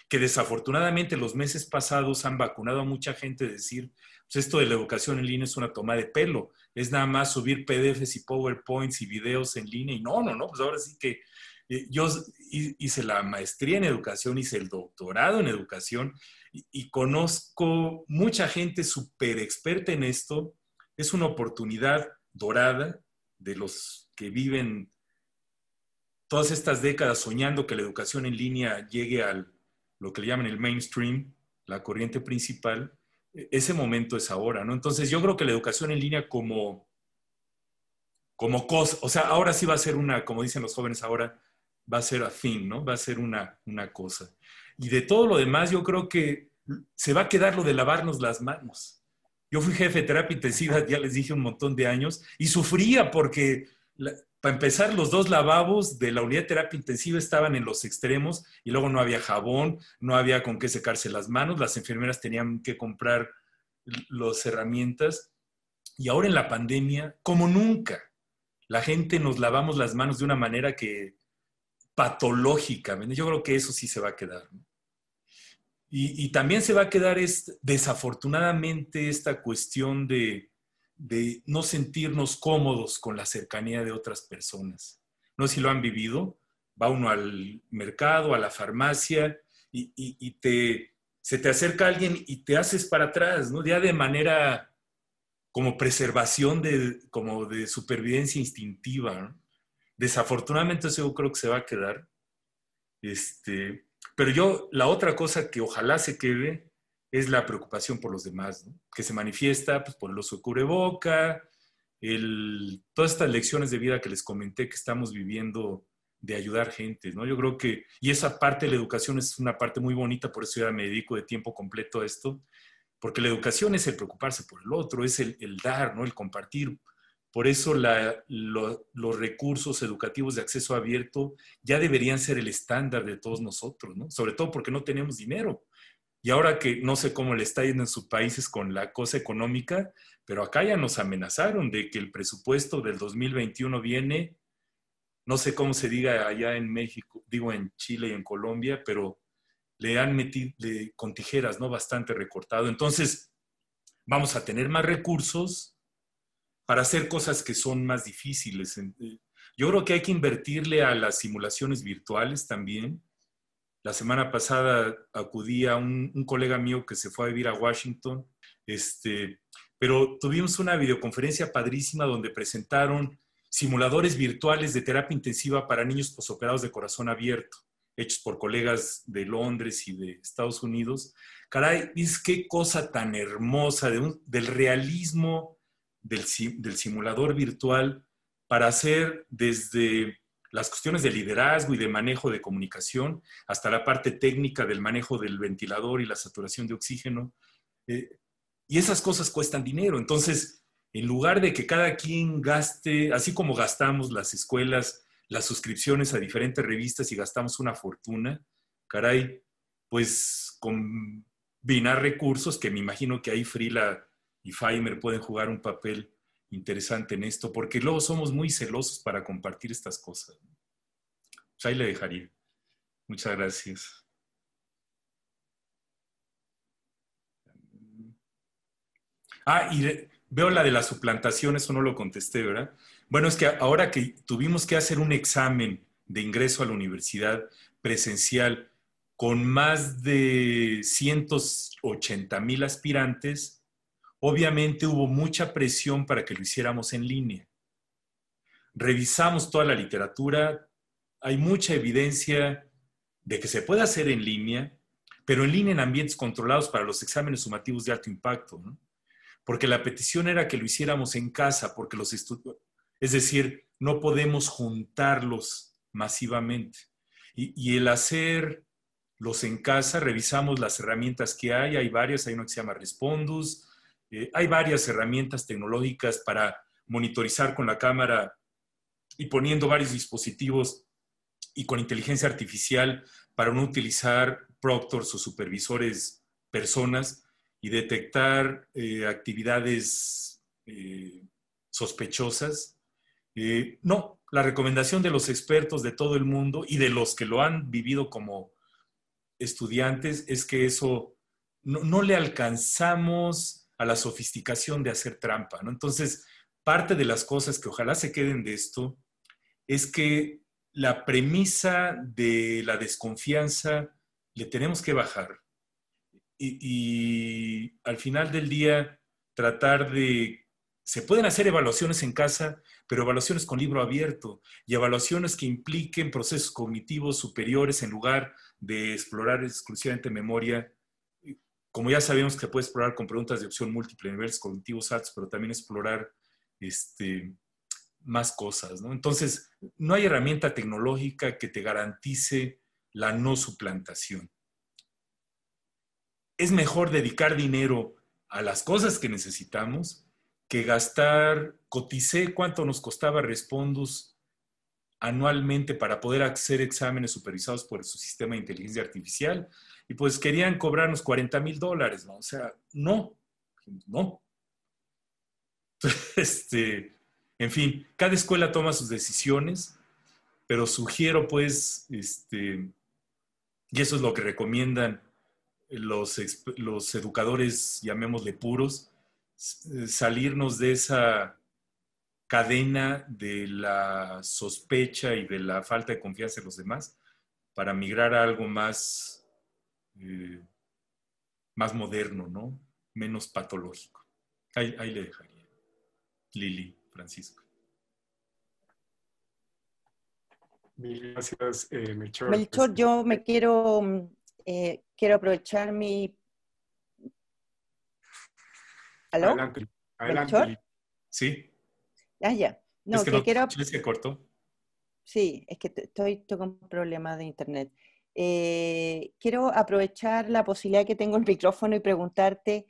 que desafortunadamente los meses pasados han vacunado a mucha gente, de decir, pues esto de la educación en línea es una toma de pelo, es nada más subir PDFs y PowerPoints y videos en línea, y no, no, no, pues ahora sí que eh, yo hice la maestría en educación, hice el doctorado en educación y, conozco mucha gente súper experta en esto es una oportunidad dorada de los que viven todas estas décadas soñando que la educación en línea llegue al lo que le llaman el mainstream, la corriente principal, e-, ese momento es ahora, ¿no? Entonces yo creo que la educación en línea como, como cosa, o sea, ahora sí va a ser una, como dicen los jóvenes ahora, va a ser afín, ¿no? Va a ser una, una cosa. Y de todo lo demás yo creo que se va a quedar lo de lavarnos las manos. Yo fui jefe de terapia intensiva, ya les dije un montón de años, y sufría porque, para empezar, los dos lavabos de la unidad de terapia intensiva estaban en los extremos y luego no había jabón, no había con qué secarse las manos, las enfermeras tenían que comprar las herramientas. Y ahora en la pandemia, como nunca, la gente nos lavamos las manos de una manera que patológica. Yo creo que eso sí se va a quedar. Y, también se va a quedar es, este, desafortunadamente esta cuestión de, no sentirnos cómodos con la cercanía de otras personas. No sé si lo han vivido, va uno al mercado, a la farmacia y, se te acerca alguien y te haces para atrás, ¿no? Ya de manera como preservación, de, como de supervivencia instintiva. Desafortunadamente eso yo creo que se va a quedar. Este, pero yo, la otra cosa que ojalá se quede es la preocupación por los demás, que se manifiesta pues, por el oso cubreboca, el, todas estas lecciones de vida que les comenté que estamos viviendo de ayudar gente, ¿no? Yo creo que, y esa parte de la educación es una parte muy bonita, por eso ya me dedico de tiempo completo a esto, porque la educación es el preocuparse por el otro, es el, el dar, ¿no? El compartir, por eso los recursos educativos de acceso abierto ya deberían ser el estándar de todos nosotros, ¿no? Sobre todo porque no tenemos dinero. Y ahora que no sé cómo le está yendo en sus países con la cosa económica, pero acá ya nos amenazaron de que el presupuesto del 2021 viene, no sé cómo se diga allá en México, digo en Chile y en Colombia, pero le han metido con tijeras, ¿no? Bastante recortado. Entonces, vamos a tener más recursos, para hacer cosas que son más difíciles. Eh, yo creo que hay que invertirle a las simulaciones virtuales también. La semana pasada acudí a un, colega mío que se fue a vivir a Washington, este, pero tuvimos una videoconferencia padrísima donde presentaron simuladores virtuales de terapia intensiva para niños posoperados de corazón abierto, hechos por colegas de Londres y de Estados Unidos. Caray, es qué cosa tan hermosa del realismo del, simulador virtual para hacer desde las cuestiones de liderazgo y de manejo de comunicación, hasta la parte técnica del manejo del ventilador y la saturación de oxígeno. Eh, y esas cosas cuestan dinero. Entonces, en lugar de que cada quien gaste, así como gastamos las escuelas, las suscripciones a diferentes revistas y gastamos una fortuna, caray, pues combinar recursos que me imagino que ahí Frila y Feimer pueden jugar un papel interesante en esto, porque luego somos muy celosos para compartir estas cosas. Pues ahí le dejaría. Muchas gracias. Ah, y veo la de la suplantación, eso no lo contesté, ¿verdad? Bueno, es que ahora que tuvimos que hacer un examen de ingreso a la universidad presencial con más de 180 mil aspirantes, Obviamente hubo mucha presión para que lo hiciéramos en línea. Revisamos toda la literatura, hay mucha evidencia de que se puede hacer en línea, pero en línea en ambientes controlados para los exámenes sumativos de alto impacto, porque la petición era que lo hiciéramos en casa, porque los estudios, es decir, no podemos juntarlos masivamente. Y, el hacerlos en casa, revisamos las herramientas que hay, hay varias, hay una que se llama Respondus, eh, hay varias herramientas tecnológicas para monitorizar con la cámara y poniendo varios dispositivos y con inteligencia artificial para no utilizar proctors o supervisores personas y detectar eh, actividades eh, sospechosas. no, la recomendación de los expertos de todo el mundo y de los que lo han vivido como estudiantes es que eso no le alcanzamos a la sofisticación de hacer trampa, ¿no? Entonces, parte de las cosas que ojalá se queden de esto es que la premisa de la desconfianza le tenemos que bajar. Y, y al final del día, tratar de... Se pueden hacer evaluaciones en casa, pero evaluaciones con libro abierto y evaluaciones que impliquen procesos cognitivos superiores en lugar de explorar exclusivamente memoria como ya sabemos que puedes explorar con preguntas de opción múltiple, niveles cognitivos altos, pero también explorar este, más cosas, Entonces, no hay herramienta tecnológica que te garantice la no suplantación. Es mejor dedicar dinero a las cosas que necesitamos que gastar, coticé cuánto nos costaba respondos anualmente para poder hacer exámenes supervisados por su sistema de inteligencia artificial y pues querían cobrarnos 40 mil dólares, ¿no? O sea, no, no. Este, en fin, cada escuela toma sus decisiones, pero sugiero pues, este, y eso es lo que recomiendan los, los educadores, llamémosle puros, salirnos de esa cadena de la sospecha y de la falta de confianza en los demás para migrar a algo más eh, más moderno, ¿no? Menos patológico. Ahí, le dejaría. Lili, Francisco. Mil gracias, eh, Melchor. Melchor, yo me quiero, mm, eh, quiero aprovechar mi... ¿Aló? Adelante, adelante. Sí. Ah, ya. No, que, quiero... Es Sí, es que estoy, tengo un problema de internet. Eh, quiero aprovechar la posibilidad que tengo el micrófono y preguntarte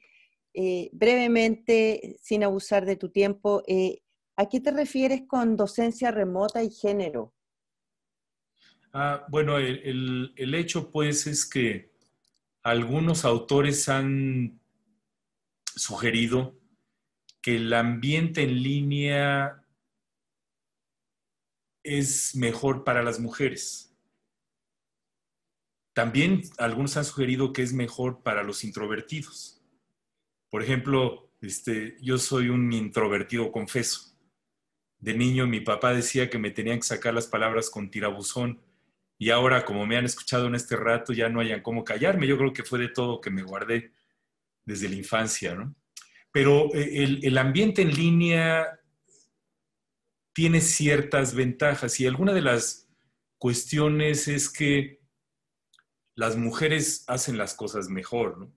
eh, brevemente, sin abusar de tu tiempo, eh, ¿a qué te refieres con docencia remota y género? Ah, bueno, el, el, hecho pues es que algunos autores han sugerido que el ambiente en línea es mejor para las mujeres también algunos han sugerido que es mejor para los introvertidos. Por ejemplo, este, yo soy un introvertido, confeso. De niño mi papá decía que me tenían que sacar las palabras con tirabuzón y ahora como me han escuchado en este rato ya no hayan cómo callarme. Yo creo que fue de todo que me guardé desde la infancia, Pero eh, el, el ambiente en línea tiene ciertas ventajas y alguna de las cuestiones es que las mujeres hacen las cosas mejor, ¿no?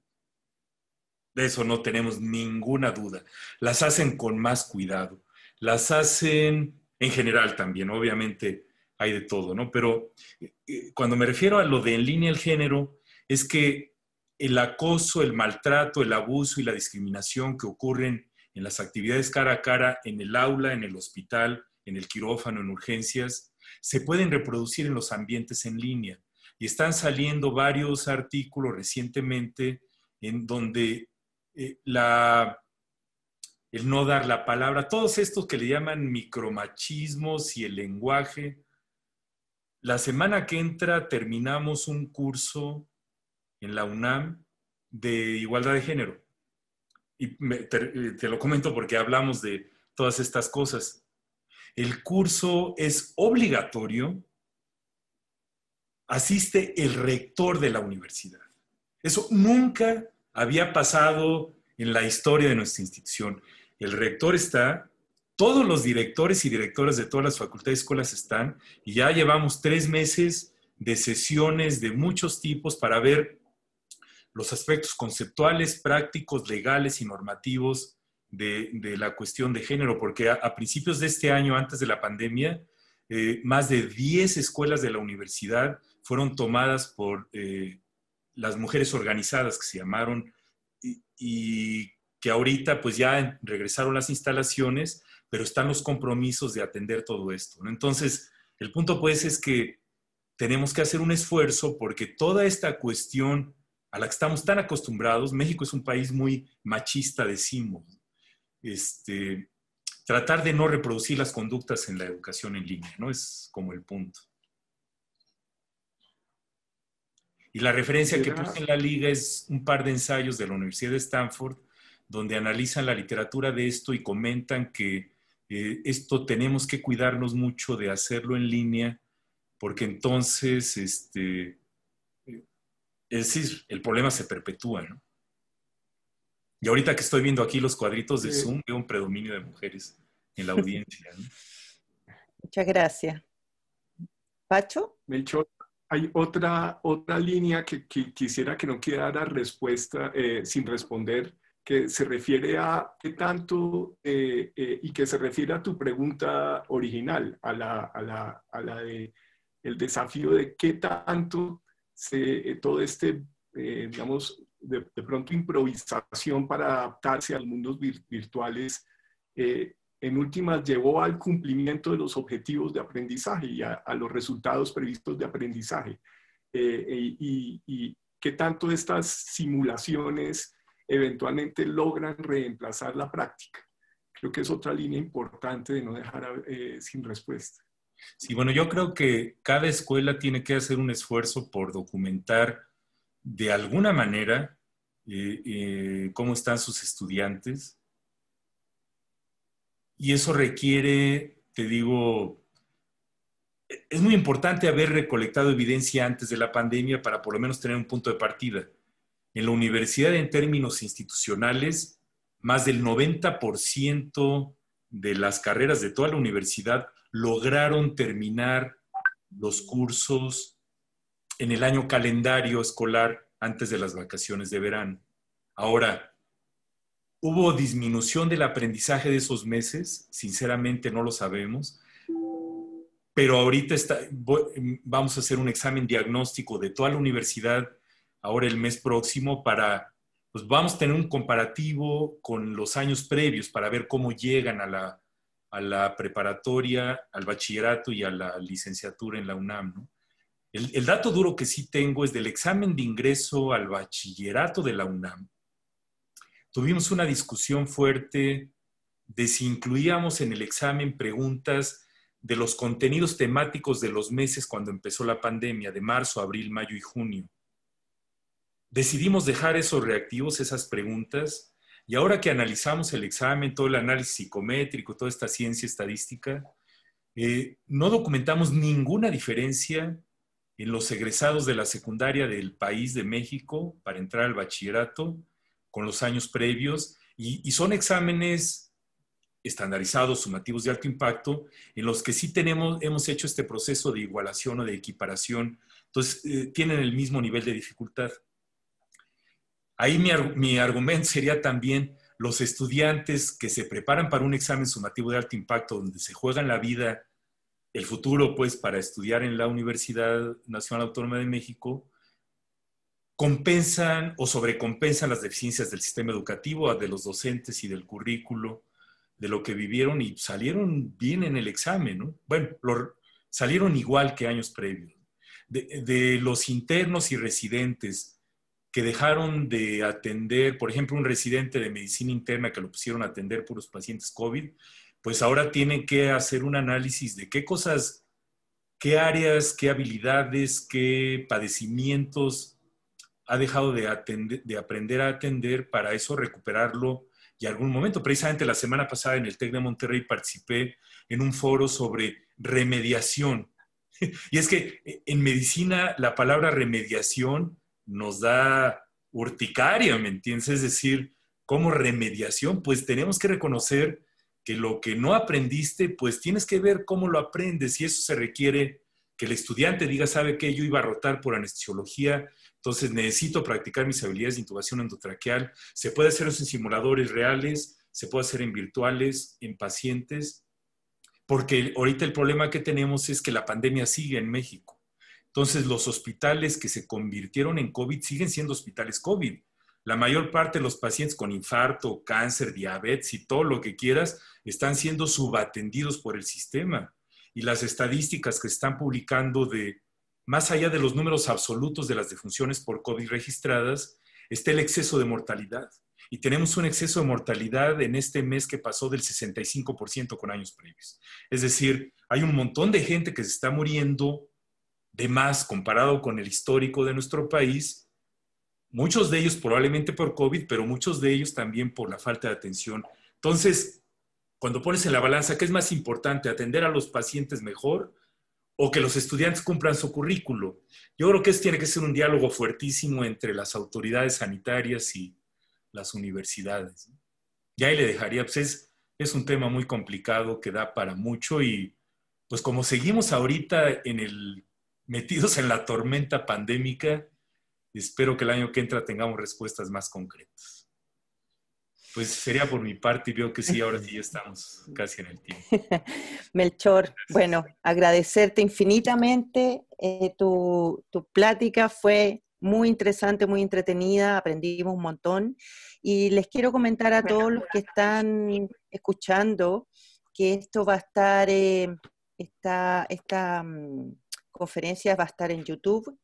De eso no tenemos ninguna duda. Las hacen con más cuidado. Las hacen en general también, obviamente hay de todo, ¿no? Pero eh, eh, cuando me refiero a lo de en línea el género, es que el acoso, el maltrato, el abuso y la discriminación que ocurren en las actividades cara a cara, en el aula, en el hospital, en el quirófano, en urgencias, se pueden reproducir en los ambientes en línea. Y están saliendo varios artículos recientemente en donde eh, el no dar la palabra, todos estos que le llaman micromachismos y el lenguaje. La semana que entra terminamos un curso en la UNAM de igualdad de género. Y eh, te lo comento porque hablamos de todas estas cosas. El curso es obligatorio asiste el rector de la universidad. Eso nunca había pasado en la historia de nuestra institución. El rector está, todos los directores y directoras de todas las facultades y escuelas están, y ya llevamos tres meses de sesiones de muchos tipos para ver los aspectos conceptuales, prácticos, legales y normativos de, la cuestión de género, porque a, principios de este año, antes de la pandemia, eh, más de 10 escuelas de la universidad fueron tomadas por eh, las mujeres organizadas que se llamaron y, que ahorita pues ya regresaron las instalaciones, pero están los compromisos de atender todo esto. Entonces, el punto pues es que tenemos que hacer un esfuerzo porque toda esta cuestión a la que estamos tan acostumbrados, México es un país muy machista, decimos, este, tratar de no reproducir las conductas en la educación en línea, ¿no? Es como el punto. Y la referencia que puse en la liga es un par de ensayos de la Universidad de Stanford, donde analizan la literatura de esto y comentan que eh, esto tenemos que cuidarnos mucho de hacerlo en línea, porque entonces, este, el problema se perpetúa, ¿no? Y ahorita que estoy viendo aquí los cuadritos de Zoom, veo un predominio de mujeres en la audiencia. Muchas gracias. ¿Pacho? Melchor hay otra, otra línea que, quisiera que no dar respuesta, eh, sin responder, que se refiere a qué tanto eh, eh, y que se refiere a tu pregunta original, a la, a de el desafío de qué tanto se, todo este, digamos, de, pronto improvisación para adaptarse a los mundos virtuales en últimas llevó al cumplimiento de los objetivos de aprendizaje y a, los resultados previstos de aprendizaje. Eh, eh, y, qué tanto estas simulaciones eventualmente logran reemplazar la práctica. Creo que es otra línea importante de no dejar eh, sin respuesta. Sí, bueno, yo creo que cada escuela tiene que hacer un esfuerzo por documentar de alguna manera cómo están sus estudiantes, y eso requiere, te digo, es muy importante haber recolectado evidencia antes de la pandemia para por lo menos tener un punto de partida. En la universidad, en términos institucionales, más del 90% de las carreras de toda la universidad lograron terminar los cursos en el año calendario escolar antes de las vacaciones de verano. Ahora, ¿Hubo disminución del aprendizaje de esos meses? Sinceramente no lo sabemos. Pero ahorita está, vamos a hacer un examen diagnóstico de toda la universidad ahora el mes próximo para, pues vamos a tener un comparativo con los años previos para ver cómo llegan a la, a la preparatoria, al bachillerato y a la licenciatura en la UNAM. el, dato duro que sí tengo es del examen de ingreso al bachillerato de la UNAM tuvimos una discusión fuerte de si incluíamos en el examen preguntas de los contenidos temáticos de los meses cuando empezó la pandemia, de marzo, abril, mayo y junio. Decidimos dejar esos reactivos, esas preguntas, y ahora que analizamos el examen, todo el análisis psicométrico, toda esta ciencia estadística, eh, no documentamos ninguna diferencia en los egresados de la secundaria del país de México para entrar al bachillerato con los años previos y, son exámenes estandarizados, sumativos de alto impacto, en los que sí tenemos, hemos hecho este proceso de igualación o de equiparación. Entonces, eh, tienen el mismo nivel de dificultad. Ahí mi, mi, argumento sería también los estudiantes que se preparan para un examen sumativo de alto impacto, donde se juegan la vida, el futuro, pues, para estudiar en la Universidad Nacional Autónoma de México, compensan o sobrecompensan las deficiencias del sistema educativo, de los docentes y del currículo, de lo que vivieron y salieron bien en el examen, ¿no? Bueno, lo, salieron igual que años previos. De, los internos y residentes que dejaron de atender, por ejemplo, un residente de medicina interna que lo pusieron a atender puros pacientes COVID, pues ahora tienen que hacer un análisis de qué cosas, qué áreas, qué habilidades, qué padecimientos ha dejado de, aprender a atender para eso recuperarlo y algún momento. Precisamente la semana pasada en el TEC de Monterrey participé en un foro sobre remediación. Y es que e, en medicina la palabra remediación nos da urticaria, ¿me entiendes? Es decir, como remediación, pues tenemos que reconocer que lo que no aprendiste, pues tienes que ver cómo lo aprendes y eso se requiere que el estudiante diga, ¿sabe que Yo iba a rotar por anestesiología entonces necesito practicar mis habilidades de intubación endotraqueal. Se puede hacer en simuladores reales, se puede hacer en virtuales, en pacientes, porque ahorita el problema que tenemos es que la pandemia sigue en México. Entonces los hospitales que se convirtieron en COVID siguen siendo hospitales COVID. La mayor parte de los pacientes con infarto, cáncer, diabetes y todo lo que quieras están siendo subatendidos por el sistema. Y las estadísticas que están publicando de más allá de los números absolutos de las defunciones por COVID registradas, está el exceso de mortalidad. Y tenemos un exceso de mortalidad en este mes que pasó del 65% con años previos. Es decir, hay un montón de gente que se está muriendo de más comparado con el histórico de nuestro país, muchos de ellos probablemente por COVID, pero muchos de ellos también por la falta de atención. Entonces, cuando pones en la balanza, ¿qué es más importante? ¿Atender a los pacientes mejor o que los estudiantes cumplan su currículo. Yo creo que eso tiene que ser un diálogo fuertísimo entre las autoridades sanitarias y las universidades. Y ahí le dejaría, pues es, un tema muy complicado que da para mucho y pues como seguimos ahorita en el, metidos en la tormenta pandémica, espero que el año que entra tengamos respuestas más concretas. Pues sería por mi parte y veo que sí, ahora sí estamos casi en el tiempo. Melchor, bueno, agradecerte infinitamente. Eh, tu, tu plática fue muy interesante, muy entretenida, aprendimos un montón. Y les quiero comentar a todos los que están escuchando que esto va a estar, eh, esta, esta mm, conferencia va a estar en YouTube.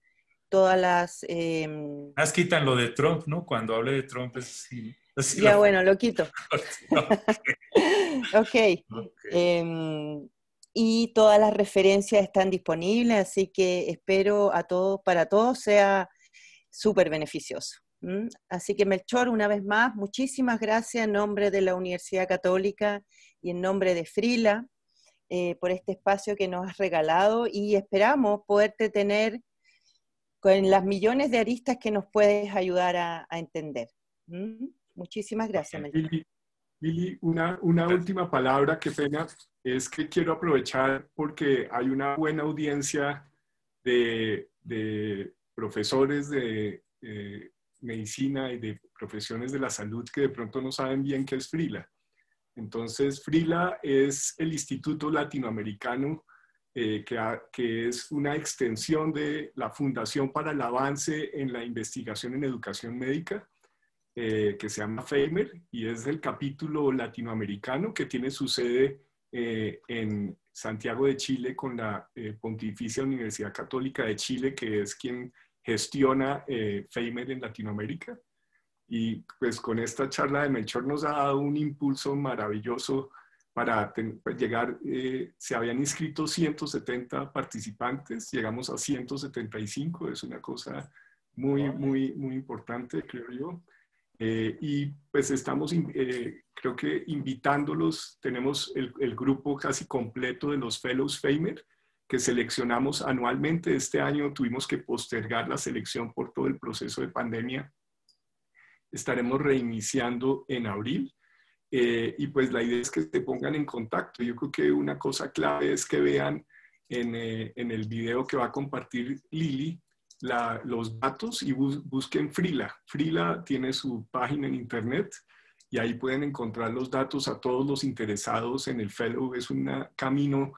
Todas las... Has em, quitan lo de Trump, ¿no? Cuando hable de Trump es así ya, bueno, lo quito. ok. Em, y todas las referencias están disponibles, así que espero a todos, para todos sea súper beneficioso. Así que Melchor, una vez más, muchísimas gracias en nombre de la Universidad Católica y en nombre de Frila eh, por este espacio que nos has regalado y esperamos poderte tener con las millones de aristas que nos puedes ayudar a, entender. Muchísimas gracias, Lili, una, última palabra, que pena, es que quiero aprovechar porque hay una buena audiencia de, profesores de medicina y de profesiones de la salud que de pronto no saben bien qué es FRILA. Entonces, FRILA es el Instituto Latinoamericano eh, que, que es una extensión de la Fundación para el Avance en la Investigación en Educación Médica eh, que se llama FAMER y es el capítulo latinoamericano que tiene su sede eh, en Santiago de Chile con la eh, Pontificia Universidad Católica de Chile, que es quien gestiona FAMER en Latinoamérica. Y pues con esta charla de Melchor nos ha dado un impulso maravilloso para pues, llegar, se habían inscrito 170 participantes, llegamos a 175, es una cosa muy, muy, muy importante, creo yo. Eh, y pues estamos, eh, creo que invitándolos, tenemos el, grupo casi completo de los Fellows Famer que seleccionamos anualmente. Este año tuvimos que postergar la selección por todo el proceso de pandemia. Estaremos reiniciando en abril. Eh, y pues la idea es que se pongan en contacto. Yo creo que una cosa clave es que vean en, en el video que va a compartir Lili, los datos y busquen Frila. Frila tiene su página en internet y ahí pueden encontrar los datos a todos los interesados en el fellow. Es un camino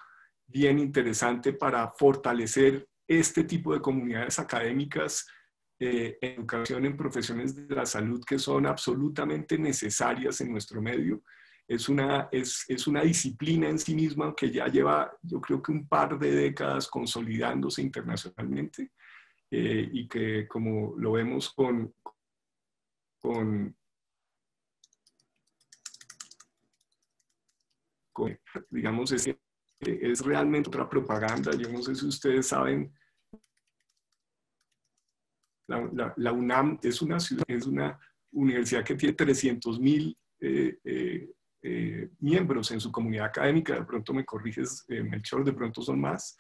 bien interesante para fortalecer este tipo de comunidades académicas, eh, educación en profesiones de la salud que son absolutamente necesarias en nuestro medio. Es una, es, es una disciplina en sí misma que ya lleva, yo creo que un par de décadas consolidándose internacionalmente eh, y que como lo vemos con, digamos, es, realmente otra propaganda. Yo no sé si ustedes saben, la, UNAM es una, ciudad, es una universidad que tiene 300.000 eh, eh, miembros en su comunidad académica, de pronto me corriges, Melchor, de pronto son más,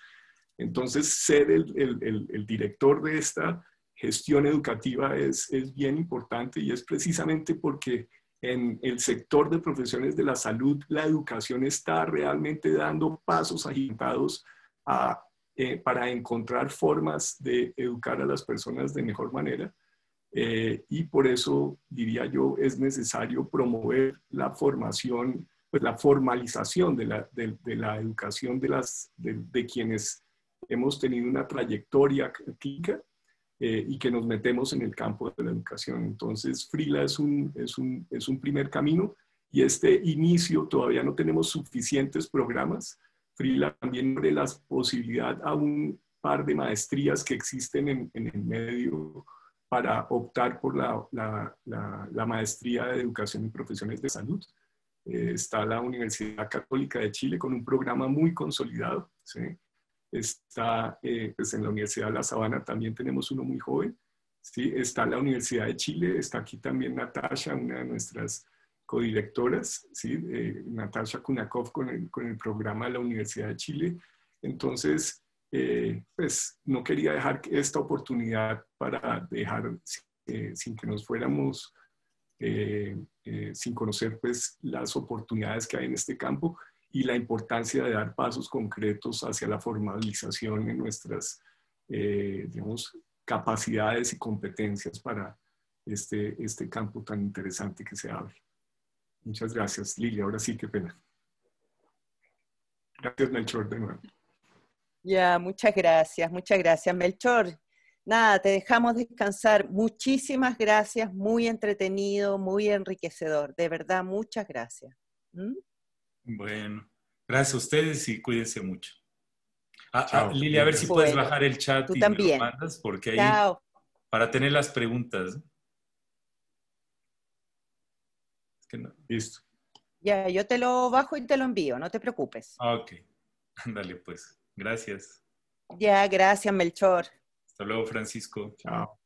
entonces, ser el, director de esta gestión educativa es, bien importante y es precisamente porque en el sector de profesiones de la salud, la educación está realmente dando pasos agitados eh, para encontrar formas de educar a las personas de mejor manera. Eh, y por eso, diría yo, es necesario promover la formación, pues, la formalización de la, educación de, las, de quienes hemos tenido una trayectoria crítica eh, y que nos metemos en el campo de la educación. Entonces, Frila es un, es un, es un primer camino y este inicio todavía no tenemos suficientes programas. Frila también abre la posibilidad a un par de maestrías que existen en, en el medio para optar por la, la, la, maestría de educación y profesiones de salud. Eh, está la Universidad Católica de Chile con un programa muy consolidado. ¿sí? está eh, pues, en la Universidad de La Sabana también tenemos uno muy joven, ¿sí? está la Universidad de Chile, está aquí también Natasha, una de nuestras codirectoras, ¿sí? Eh, Natasha Kunakov con el, programa de la Universidad de Chile. Entonces, eh, pues no quería dejar esta oportunidad para dejar sin que nos fuéramos, sin conocer pues las oportunidades que hay en este campo y la importancia de dar pasos concretos hacia la formalización en nuestras, eh, digamos, capacidades y competencias para este, este campo tan interesante que se abre. Muchas gracias, Lilia. Ahora sí, qué pena. Gracias, Melchor, de nuevo. Ya, muchas gracias, muchas gracias, Melchor. Nada, te dejamos descansar. Muchísimas gracias, muy entretenido, muy enriquecedor. De verdad, muchas gracias. ¿Mm? Bueno, gracias a ustedes y cuídense mucho. Ah, ah Lili, a ver si puedes bajar el chat y también. Me mandas porque ahí para tener las preguntas. listo. Ya, yo te lo bajo y te lo envío, no te preocupes. Ah, ok. Ándale, pues. Gracias. Ya, gracias, Melchor. Hasta luego, Francisco. Chao.